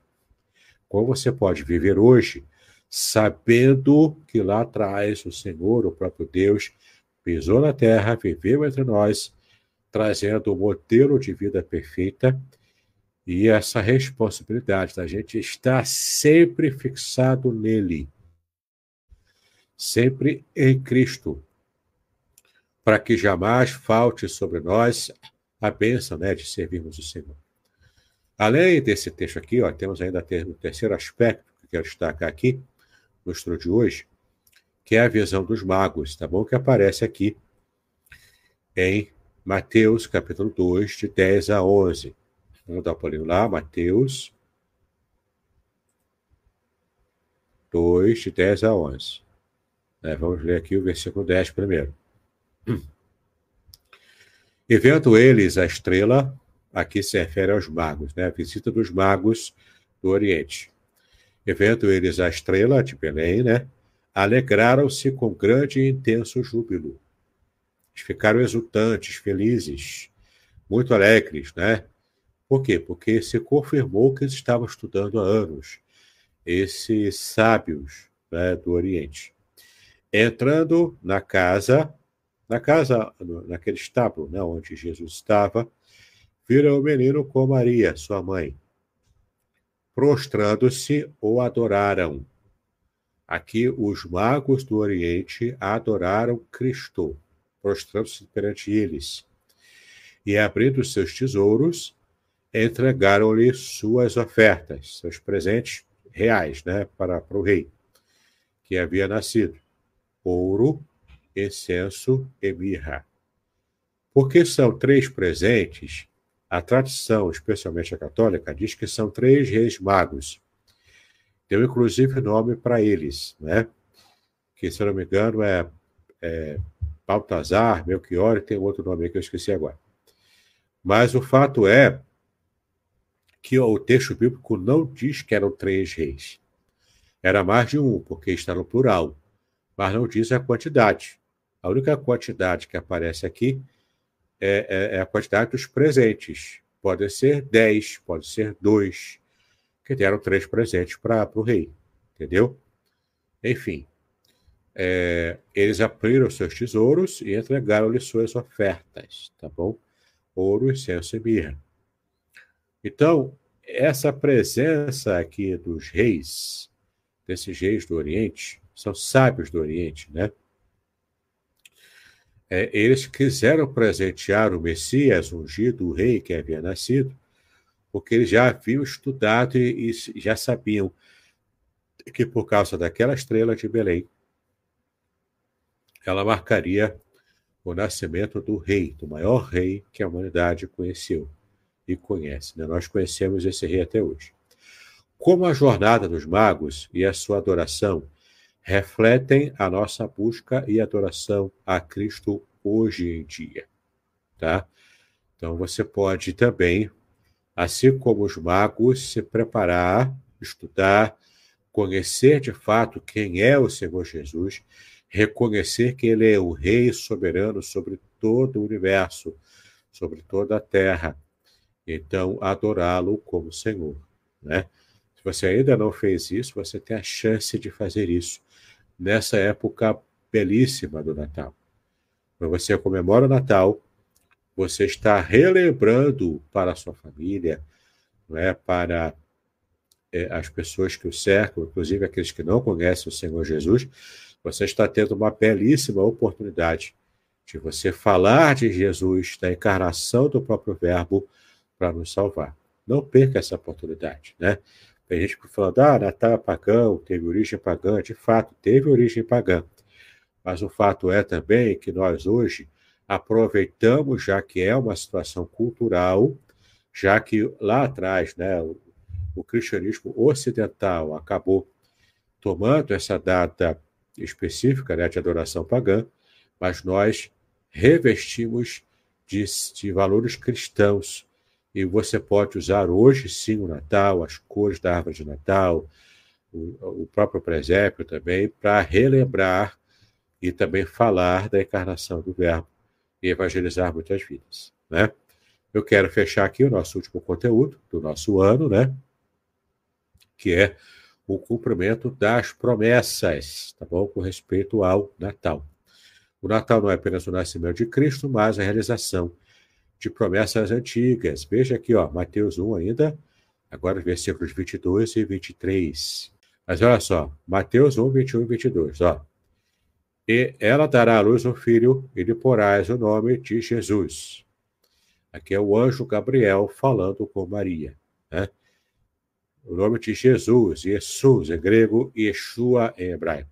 Como você pode viver hoje sabendo que lá atrás o Senhor, o próprio Deus, pisou na terra, viveu entre nós, trazendo o modelo de vida perfeita e essa responsabilidade da gente estar sempre fixado nele, sempre em Cristo, para que jamais falte sobre nós a bênção né, de servirmos o Senhor. Além desse texto aqui, ó, temos ainda o terceiro aspecto que eu quero destacar aqui no estudo de hoje, que é a visão dos magos, tá bom? Que aparece aqui em Mateus, capítulo 2, de 10 a 11. Vamos dar um pulinho lá, Mateus 2, de 10 a 11. É, vamos ler aqui o versículo 10 primeiro. Evento eles a estrela, aqui se refere aos magos, né? A visita dos magos do Oriente. Evento eles a estrela de Belém, né? Alegraram-se com grande e intenso júbilo. ficaram exultantes, felizes, muito alegres, né? Por quê? Porque se confirmou que eles estavam estudando há anos esses sábios né, do Oriente. Entrando na casa, na casa, naquele estábulo né, onde Jesus estava, viram o menino com Maria, sua mãe. Prostrando-se, o adoraram. Aqui, os magos do Oriente adoraram Cristo, prostrando-se perante eles. E, abrindo seus tesouros, entregaram-lhe suas ofertas, seus presentes reais né, para, para o rei que havia nascido: ouro, incenso e mirra. Porque são três presentes, a tradição, especialmente a católica, diz que são três reis magos. Deu inclusive nome para eles, né? Que, se eu não me engano, é, é Baltazar, Melchior, e tem outro nome que eu esqueci agora. Mas o fato é que o texto bíblico não diz que eram três reis. Era mais de um, porque está no plural, mas não diz a quantidade. A única quantidade que aparece aqui é, é, é a quantidade dos presentes. Pode ser 10, pode ser 2, que deram três presentes para o rei, entendeu? Enfim, é, eles abriram seus tesouros e entregaram-lhe suas ofertas, tá bom? Ouro, incenso e mirra. Então, essa presença aqui dos reis, desses reis do Oriente, são sábios do Oriente, né? é, eles quiseram presentear o Messias, o ungido, o rei que havia nascido, porque eles já haviam estudado e, e já sabiam que por causa daquela estrela de Belém, ela marcaria o nascimento do rei, do maior rei que a humanidade conheceu e conhece. Né? Nós conhecemos esse rei até hoje. Como a jornada dos magos e a sua adoração refletem a nossa busca e adoração a Cristo hoje em dia, tá? Então você pode também, assim como os magos, se preparar, estudar, conhecer de fato quem é o Senhor Jesus, reconhecer que ele é o rei soberano sobre todo o universo, sobre toda a terra. Então adorá-lo como Senhor, né? Se você ainda não fez isso, você tem a chance de fazer isso nessa época belíssima do Natal. Quando você comemora o Natal, você está relembrando para a sua família, é para é, as pessoas que o cercam, inclusive aqueles que não conhecem o Senhor Jesus, você está tendo uma belíssima oportunidade de você falar de Jesus, da encarnação do próprio Verbo para nos salvar. Não perca essa oportunidade, né? Tem gente falando, ah, Natal é pagão, teve origem pagã. De fato, teve origem pagã. Mas o fato é também que nós hoje aproveitamos, já que é uma situação cultural, já que lá atrás né, o, o cristianismo ocidental acabou tomando essa data específica né, de adoração pagã, mas nós revestimos de, de valores cristãos e você pode usar hoje sim o Natal, as cores da árvore de Natal, o, o próprio presépio também, para relembrar e também falar da encarnação do Verbo e evangelizar muitas vidas, né? Eu quero fechar aqui o nosso último conteúdo do nosso ano, né? Que é o cumprimento das promessas, tá bom? Com respeito ao Natal. O Natal não é apenas o nascimento de Cristo, mas a realização de promessas antigas. Veja aqui, ó, Mateus 1 ainda, agora versículos 22 e 23. Mas olha só, Mateus 1, 21 e 22, ó. E ela dará à luz um filho, e lhe porás o nome de Jesus. Aqui é o anjo Gabriel falando com Maria, né? O nome de Jesus, Jesus em grego e Yeshua em hebraico.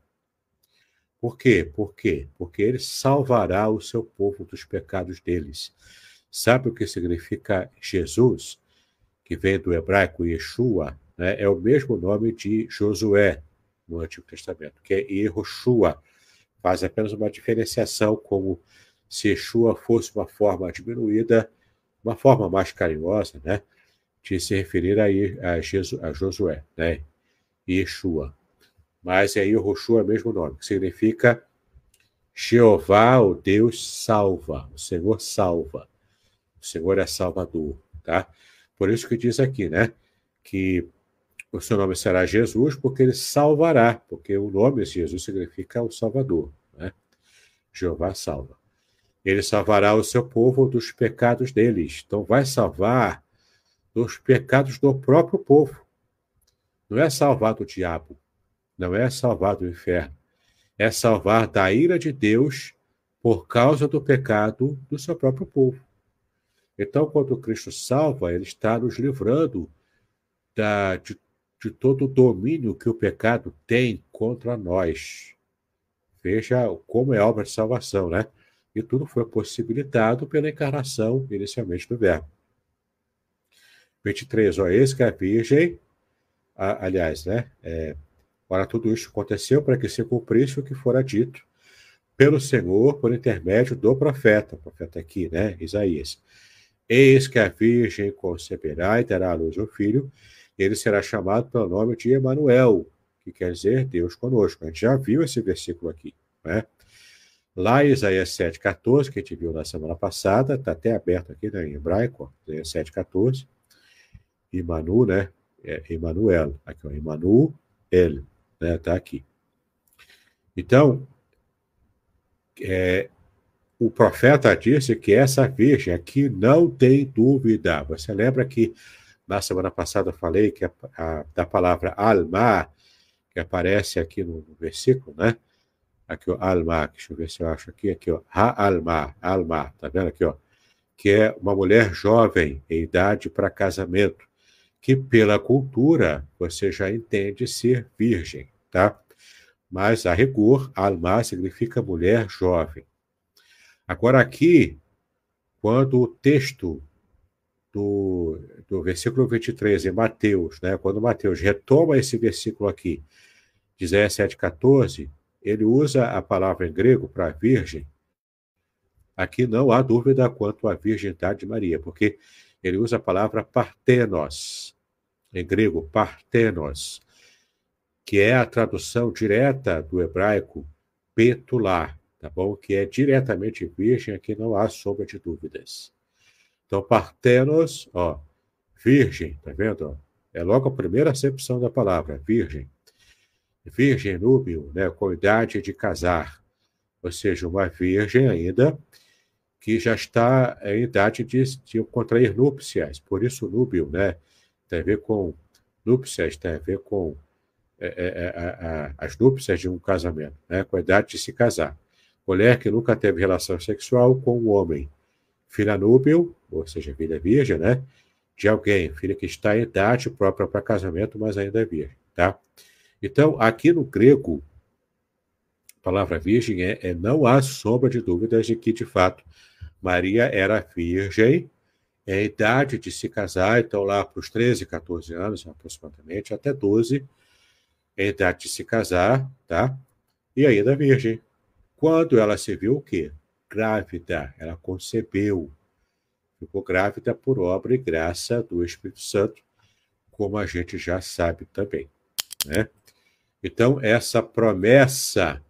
Por quê? Por quê? Porque ele salvará o seu povo dos pecados deles. Sabe o que significa Jesus, que vem do hebraico Yeshua? Né? É o mesmo nome de Josué no Antigo Testamento, que é Yehoshua. Faz apenas uma diferenciação, como se Yeshua fosse uma forma diminuída, uma forma mais carinhosa, né? de se referir a, a, Jesus, a Josué, né? Yeshua. Mas é aí o Roshua é o mesmo nome, que significa Jeová, o Deus, salva, o Senhor salva. O Senhor é Salvador, tá? Por isso que diz aqui, né? Que o seu nome será Jesus, porque ele salvará, porque o nome de Jesus significa o Salvador, né? Jeová salva. Ele salvará o seu povo dos pecados deles. Então, vai salvar dos pecados do próprio povo. Não é salvar do diabo, não é salvar do inferno, é salvar da ira de Deus por causa do pecado do seu próprio povo. Então, quando Cristo salva, ele está nos livrando da, de, de todo o domínio que o pecado tem contra nós. Veja como é a obra de salvação, né? E tudo foi possibilitado pela encarnação inicialmente do Verbo. 23, ó, eis que a Virgem, a, aliás, né? É, ora, tudo isso aconteceu para que se cumprisse o que fora dito pelo Senhor por intermédio do profeta, profeta aqui, né? Isaías Eis que a Virgem conceberá e terá à luz o filho, ele será chamado pelo nome de Emanuel, que quer dizer Deus conosco. A gente já viu esse versículo aqui, né? Lá em Isaías 14, que a gente viu na semana passada, está até aberto aqui né, em hebraico, Isaías 7,14. Imanu, né? É Emanuel. Aqui, ó, Emanu, né? Está aqui. Então, é, o profeta disse que essa virgem aqui não tem dúvida. Você lembra que na semana passada eu falei que a, a da palavra alma, que aparece aqui no, no versículo, né? Aqui, o alma, deixa eu ver se eu acho aqui, aqui, ó, ha-alma, alma, tá vendo aqui, ó? Que é uma mulher jovem, em idade para casamento, que pela cultura você já entende ser virgem, tá? Mas, a rigor, alma significa mulher jovem. Agora, aqui, quando o texto do, do versículo 23 em Mateus, né, quando Mateus retoma esse versículo aqui, 17, 14, ele usa a palavra em grego para virgem. Aqui não há dúvida quanto à virgindade de Maria, porque ele usa a palavra partenos, em grego, partenos, que é a tradução direta do hebraico betular, tá bom? Que é diretamente virgem, aqui não há sombra de dúvidas. Então, Partenos, ó, virgem, tá vendo? É logo a primeira acepção da palavra, virgem. Virgem núbio, né, com idade de casar, ou seja, uma virgem ainda que já está em idade de, de contrair núpcias, por isso núbio, né? Tem a ver com núpcias, tem a ver com é, é, é a, a, as núpcias de um casamento, né? com a idade de se casar mulher que nunca teve relação sexual com um homem, filha núbil, ou seja, filha virgem, né? De alguém, filha que está em idade própria para casamento, mas ainda é virgem, tá? Então, aqui no grego, a palavra virgem é, é não há sombra de dúvidas de que, de fato, Maria era virgem, é a idade de se casar, então lá para os 13, 14 anos aproximadamente, até 12, é a idade de se casar, tá? E ainda virgem, quando ela se viu o quê? Grávida, ela concebeu. Ficou grávida por obra e graça do Espírito Santo, como a gente já sabe também. Né? Então, essa promessa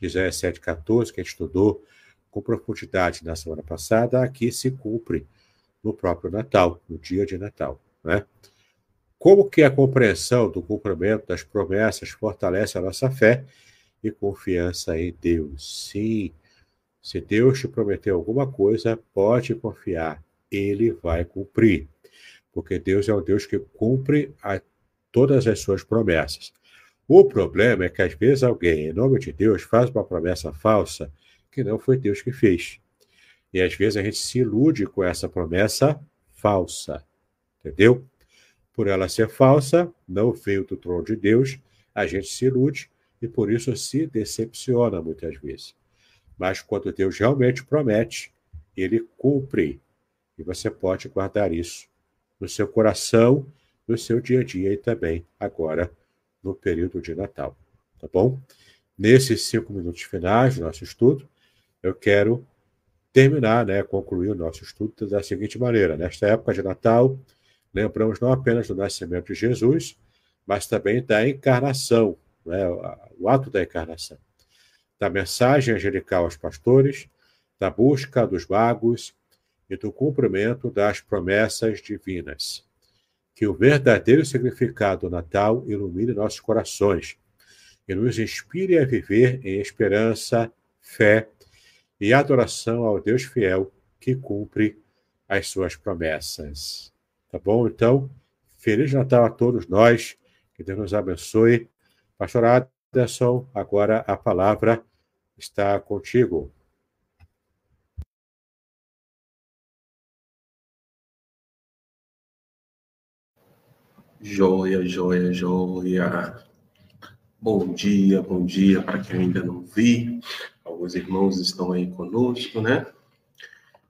de 17,14, que a gente estudou com profundidade na semana passada, aqui se cumpre no próprio Natal, no dia de Natal. Né? Como que a compreensão do cumprimento das promessas fortalece a nossa fé e confiança em Deus. Sim, se Deus te prometeu alguma coisa, pode confiar, ele vai cumprir. Porque Deus é um Deus que cumpre a, todas as suas promessas. O problema é que às vezes alguém, em nome de Deus, faz uma promessa falsa que não foi Deus que fez. E às vezes a gente se ilude com essa promessa falsa. Entendeu? Por ela ser falsa, não veio do trono de Deus, a gente se ilude e por isso se decepciona muitas vezes. Mas quando Deus realmente promete, ele cumpre. E você pode guardar isso no seu coração, no seu dia a dia e também agora no período de Natal. Tá bom? Nesses cinco minutos finais do nosso estudo, eu quero terminar, né, concluir o nosso estudo da seguinte maneira. Nesta época de Natal, lembramos não apenas do nascimento de Jesus, mas também da encarnação, né, o ato da encarnação, da mensagem angelical aos pastores, da busca dos magos e do cumprimento das promessas divinas. Que o verdadeiro significado do Natal ilumine nossos corações e nos inspire a viver em esperança, fé e adoração ao Deus fiel que cumpre as suas promessas. Tá bom? Então, Feliz Natal a todos nós, que Deus nos abençoe Pastor Aderson, agora a palavra está contigo. Joia, joia, joia. Bom dia, bom dia para quem ainda não vi. Alguns irmãos estão aí conosco, né?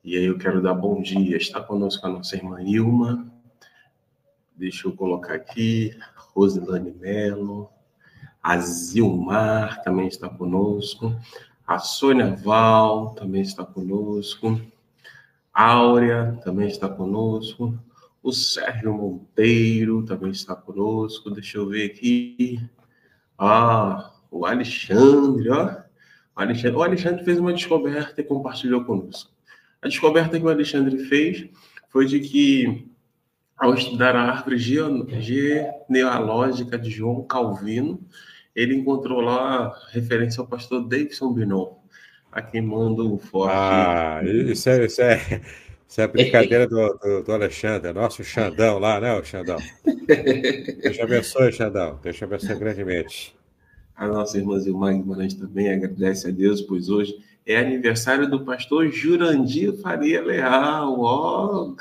E aí eu quero dar bom dia. Está conosco a nossa irmã Ilma. Deixa eu colocar aqui. Rosilane Melo, a Zilmar também está conosco. A Sônia Val também está conosco. A Áurea também está conosco. O Sérgio Monteiro também está conosco. Deixa eu ver aqui. Ah, o Alexandre, ó. O Alexandre, o Alexandre fez uma descoberta e compartilhou conosco. A descoberta que o Alexandre fez foi de que, ao estudar a árvore genealógica de João Calvino, ele encontrou lá referência ao pastor Davidson Binon, a quem mando um forte. Ah, isso é, isso é, isso é a brincadeira do, do, do, Alexandre, nosso Xandão lá, né, o Xandão? Deus te abençoe, Xandão. Deus te abençoe grandemente. A nossa irmã Zilmar Guimarães também agradece a Deus, pois hoje é aniversário do pastor Jurandir Faria Leal. Ó, oh,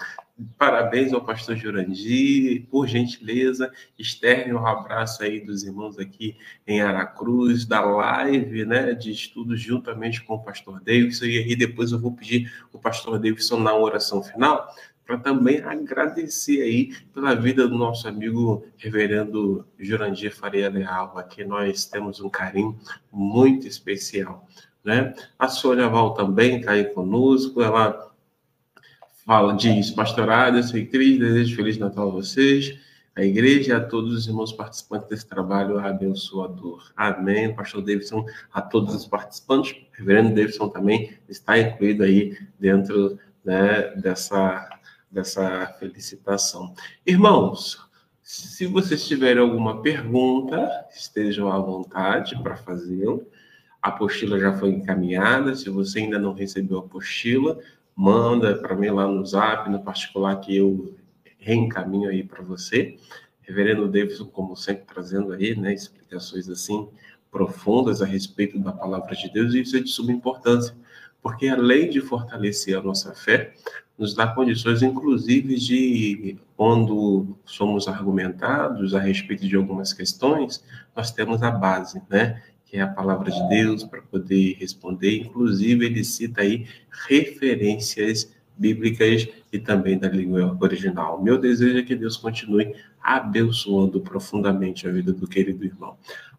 Parabéns ao pastor Jurandir, por gentileza, externe um abraço aí dos irmãos aqui em Aracruz, da live, né, de estudos juntamente com o pastor Davidson, e aí depois eu vou pedir o pastor Davidson na oração final, para também agradecer aí pela vida do nosso amigo reverendo Jurandir Faria Leal, a quem nós temos um carinho muito especial, né. A Sônia Val também está aí conosco, ela fala, diz, pastorada, eu sou Cris, desejo Feliz Natal a vocês, a igreja, e a todos os irmãos participantes desse trabalho abençoador. Amém. Pastor Davidson, a todos os participantes, o reverendo Davidson também está incluído aí dentro né, dessa, dessa felicitação. Irmãos, se vocês tiverem alguma pergunta, estejam à vontade para fazê-lo. A apostila já foi encaminhada. Se você ainda não recebeu a apostila, manda para mim lá no zap, no particular, que eu reencaminho aí para você. Reverendo Davidson, como sempre, trazendo aí né, explicações assim profundas a respeito da palavra de Deus, e isso é de suma importância, porque além de fortalecer a nossa fé, nos dá condições, inclusive, de quando somos argumentados a respeito de algumas questões, nós temos a base, né? que é a palavra de Deus, para poder responder. Inclusive, ele cita aí referências bíblicas e também da língua original. Meu desejo é que Deus continue abençoando profundamente a vida do querido irmão.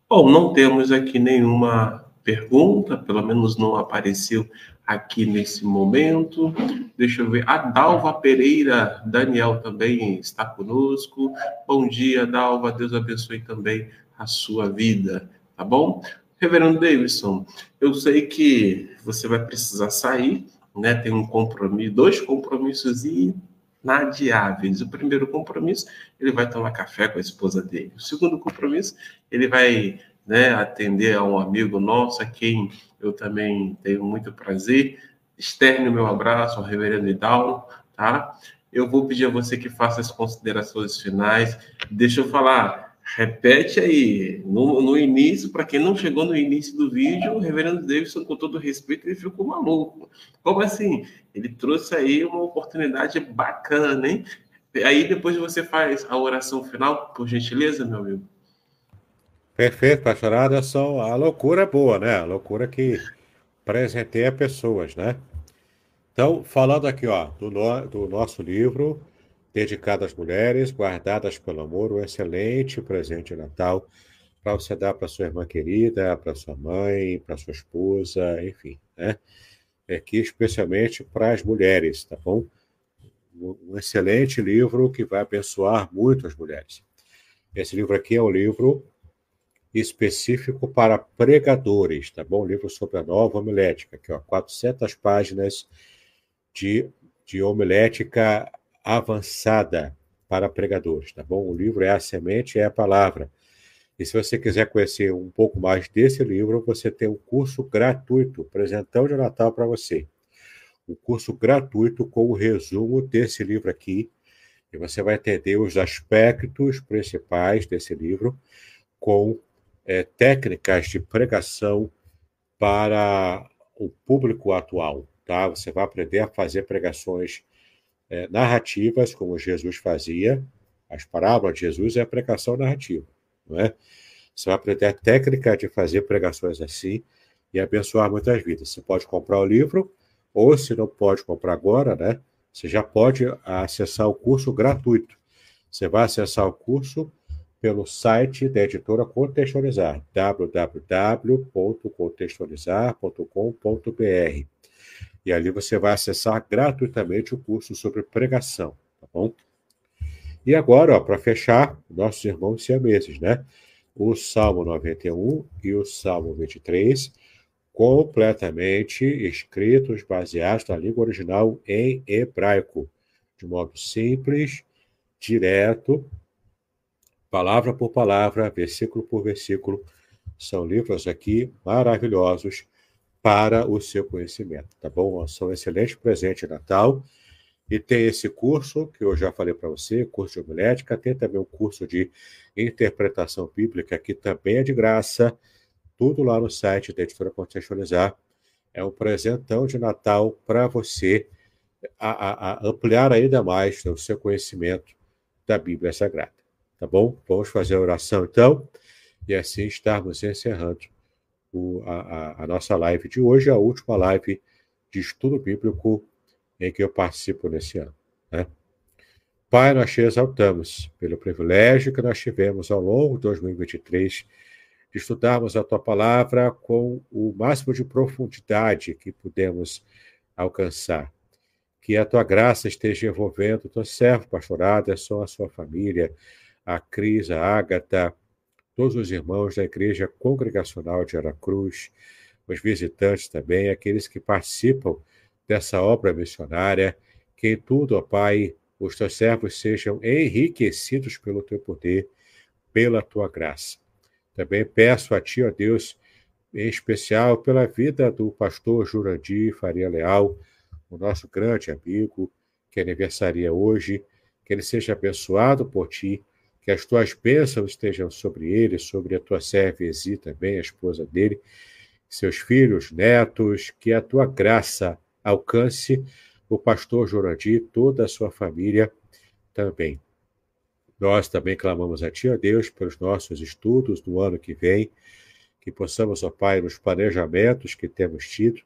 Bom, não temos aqui nenhuma pergunta, pelo menos não apareceu aqui nesse momento. Deixa eu ver. A Dalva Pereira, Daniel também está conosco. Bom dia, Dalva. Deus abençoe também a sua vida, tá bom? Reverendo Davidson, eu sei que você vai precisar sair, né? Tem um compromisso, dois compromissos inadiáveis. O primeiro compromisso, ele vai tomar café com a esposa dele. O segundo compromisso, ele vai né, atender a um amigo nosso, a quem eu também tenho muito prazer. Externe o meu abraço ao reverendo Idal, tá? Eu vou pedir a você que faça as considerações finais. Deixa eu falar, Repete aí, no, no início, para quem não chegou no início do vídeo, o reverendo Davidson, com todo respeito, ele ficou maluco. Como assim? Ele trouxe aí uma oportunidade bacana, hein? Aí depois você faz a oração final, por gentileza, meu amigo. Perfeito, pastorado. É só a loucura boa, né? A loucura que presenteia pessoas, né? Então, falando aqui, ó, do, no... do nosso livro, dedicado às mulheres, guardadas pelo amor, um excelente presente de Natal para você dar para sua irmã querida, para sua mãe, para sua esposa, enfim, né? É aqui especialmente para as mulheres, tá bom? Um excelente livro que vai abençoar muito as mulheres. Esse livro aqui é um livro específico para pregadores, tá bom? Um livro sobre a nova homilética, aqui ó, 400 páginas de, de homilética avançada para pregadores, tá bom? O livro é A Semente é a Palavra. E se você quiser conhecer um pouco mais desse livro, você tem um curso gratuito, presentão de Natal para você. Um curso gratuito com o resumo desse livro aqui. E você vai entender os aspectos principais desse livro com é, técnicas de pregação para o público atual, tá? Você vai aprender a fazer pregações é, narrativas, como Jesus fazia, as parábolas de Jesus é a pregação narrativa, não é? Você vai aprender a técnica de fazer pregações assim e abençoar muitas vidas. Você pode comprar o livro, ou se não pode comprar agora, né? Você já pode acessar o curso gratuito. Você vai acessar o curso pelo site da editora Contextualizar, www.contextualizar.com.br. E ali você vai acessar gratuitamente o curso sobre pregação, tá bom? E agora, para fechar, nossos irmãos siameses, né? O Salmo 91 e o Salmo 23, completamente escritos, baseados na língua original em hebraico, de modo simples, direto, palavra por palavra, versículo por versículo. São livros aqui maravilhosos para o seu conhecimento, tá bom? São um excelente presente de Natal. E tem esse curso que eu já falei para você, curso de homilética, tem também um curso de interpretação bíblica, que também é de graça, tudo lá no site da Editora Contextualizar. É um presentão de Natal para você a, a, a ampliar ainda mais o seu conhecimento da Bíblia Sagrada, tá bom? Vamos fazer a oração então, e assim estarmos encerrando o, a, a, nossa live de hoje, a última live de estudo bíblico em que eu participo nesse ano. Né? Pai, nós te exaltamos pelo privilégio que nós tivemos ao longo de 2023 de estudarmos a tua palavra com o máximo de profundidade que pudemos alcançar. Que a tua graça esteja envolvendo o teu servo pastorado, a sua família, a Cris, a Ágata, todos os irmãos da Igreja Congregacional de Aracruz, os visitantes também, aqueles que participam dessa obra missionária, que em tudo, ó Pai, os teus servos sejam enriquecidos pelo teu poder, pela tua graça. Também peço a ti, ó Deus, em especial pela vida do pastor Jurandir Faria Leal, o nosso grande amigo, que é aniversaria hoje, que ele seja abençoado por ti que as tuas bênçãos estejam sobre ele, sobre a tua serva e também, a esposa dele, seus filhos, netos, que a tua graça alcance o pastor Jorandi, toda a sua família também. Nós também clamamos a Ti, ó Deus, pelos nossos estudos do ano que vem, que possamos, ó Pai, nos planejamentos que temos tido,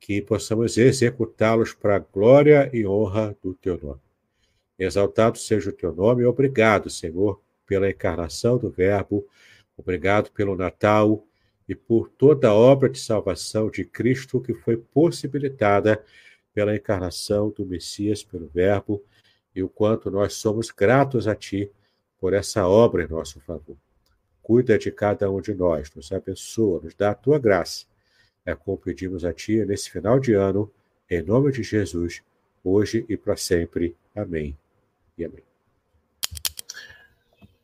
que possamos executá-los para a glória e honra do Teu nome. Exaltado seja o teu nome, obrigado, Senhor, pela encarnação do Verbo, obrigado pelo Natal e por toda a obra de salvação de Cristo que foi possibilitada pela encarnação do Messias, pelo Verbo, e o quanto nós somos gratos a Ti por essa obra em nosso favor. Cuida de cada um de nós, nos abençoa, nos dá a Tua graça. É como pedimos a Ti nesse final de ano, em nome de Jesus, hoje e para sempre. Amém. E amém.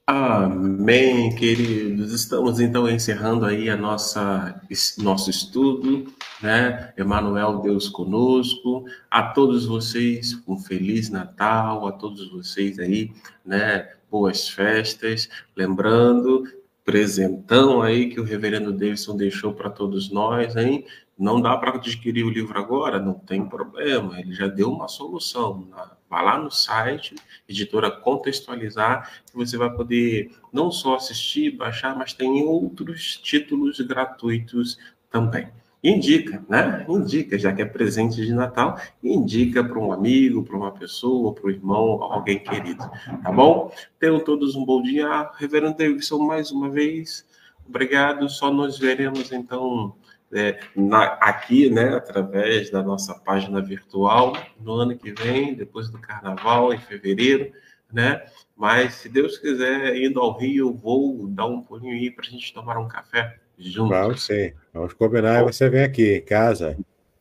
Amém, queridos. Estamos então encerrando aí a nossa nosso estudo, né? Emanuel, Deus conosco. A todos vocês um feliz Natal, a todos vocês aí, né? Boas festas. Lembrando, presentão aí que o reverendo Davidson deixou para todos nós, hein? não dá para adquirir o livro agora, não tem problema, ele já deu uma solução. Vá lá no site, editora contextualizar, que você vai poder não só assistir, baixar, mas tem outros títulos gratuitos também. Indica, né? Indica, já que é presente de Natal, indica para um amigo, para uma pessoa, para o irmão, alguém querido, tá bom? Tenham todos um bom dia. Reverendo Davidson, mais uma vez, obrigado. Só nos veremos então é, na, aqui, né, através da nossa página virtual, no ano que vem, depois do carnaval, em fevereiro, né? Mas se Deus quiser, indo ao Rio, vou dar um pulinho aí para a gente tomar um café juntos. Vamos sim, vamos combinar e você vem aqui em casa.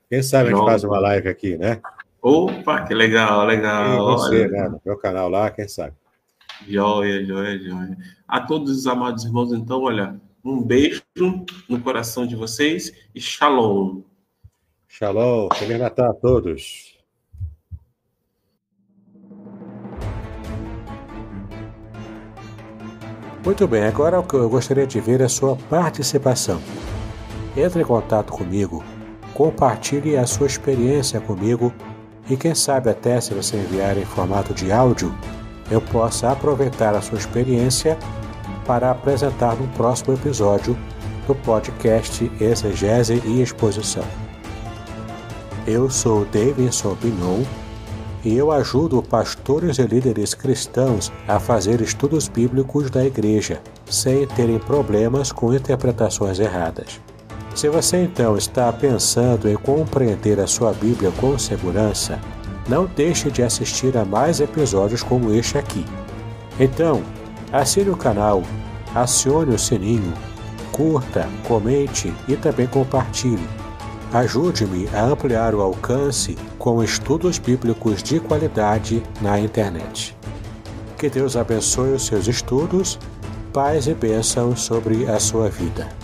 Quem sabe a gente faz uma live aqui, né? Opa, que legal, legal. E você, né? No meu canal lá, quem sabe. Joia, joia, joia. A todos os amados irmãos, então, olha, um beijo no coração de vocês e shalom. Shalom, Feliz Natal a todos. Muito bem, agora o que eu gostaria de ver é a sua participação. Entre em contato comigo, compartilhe a sua experiência comigo e quem sabe até se você enviar em formato de áudio, eu possa aproveitar a sua experiência para apresentar no próximo episódio do podcast Exegese e Exposição. Eu sou Davidson Pignon e eu ajudo pastores e líderes cristãos a fazer estudos bíblicos da igreja, sem terem problemas com interpretações erradas. Se você então está pensando em compreender a sua Bíblia com segurança, não deixe de assistir a mais episódios como este aqui. Então, Assine o canal, acione o sininho, curta, comente e também compartilhe. Ajude-me a ampliar o alcance com estudos bíblicos de qualidade na internet. Que Deus abençoe os seus estudos, paz e bênção sobre a sua vida.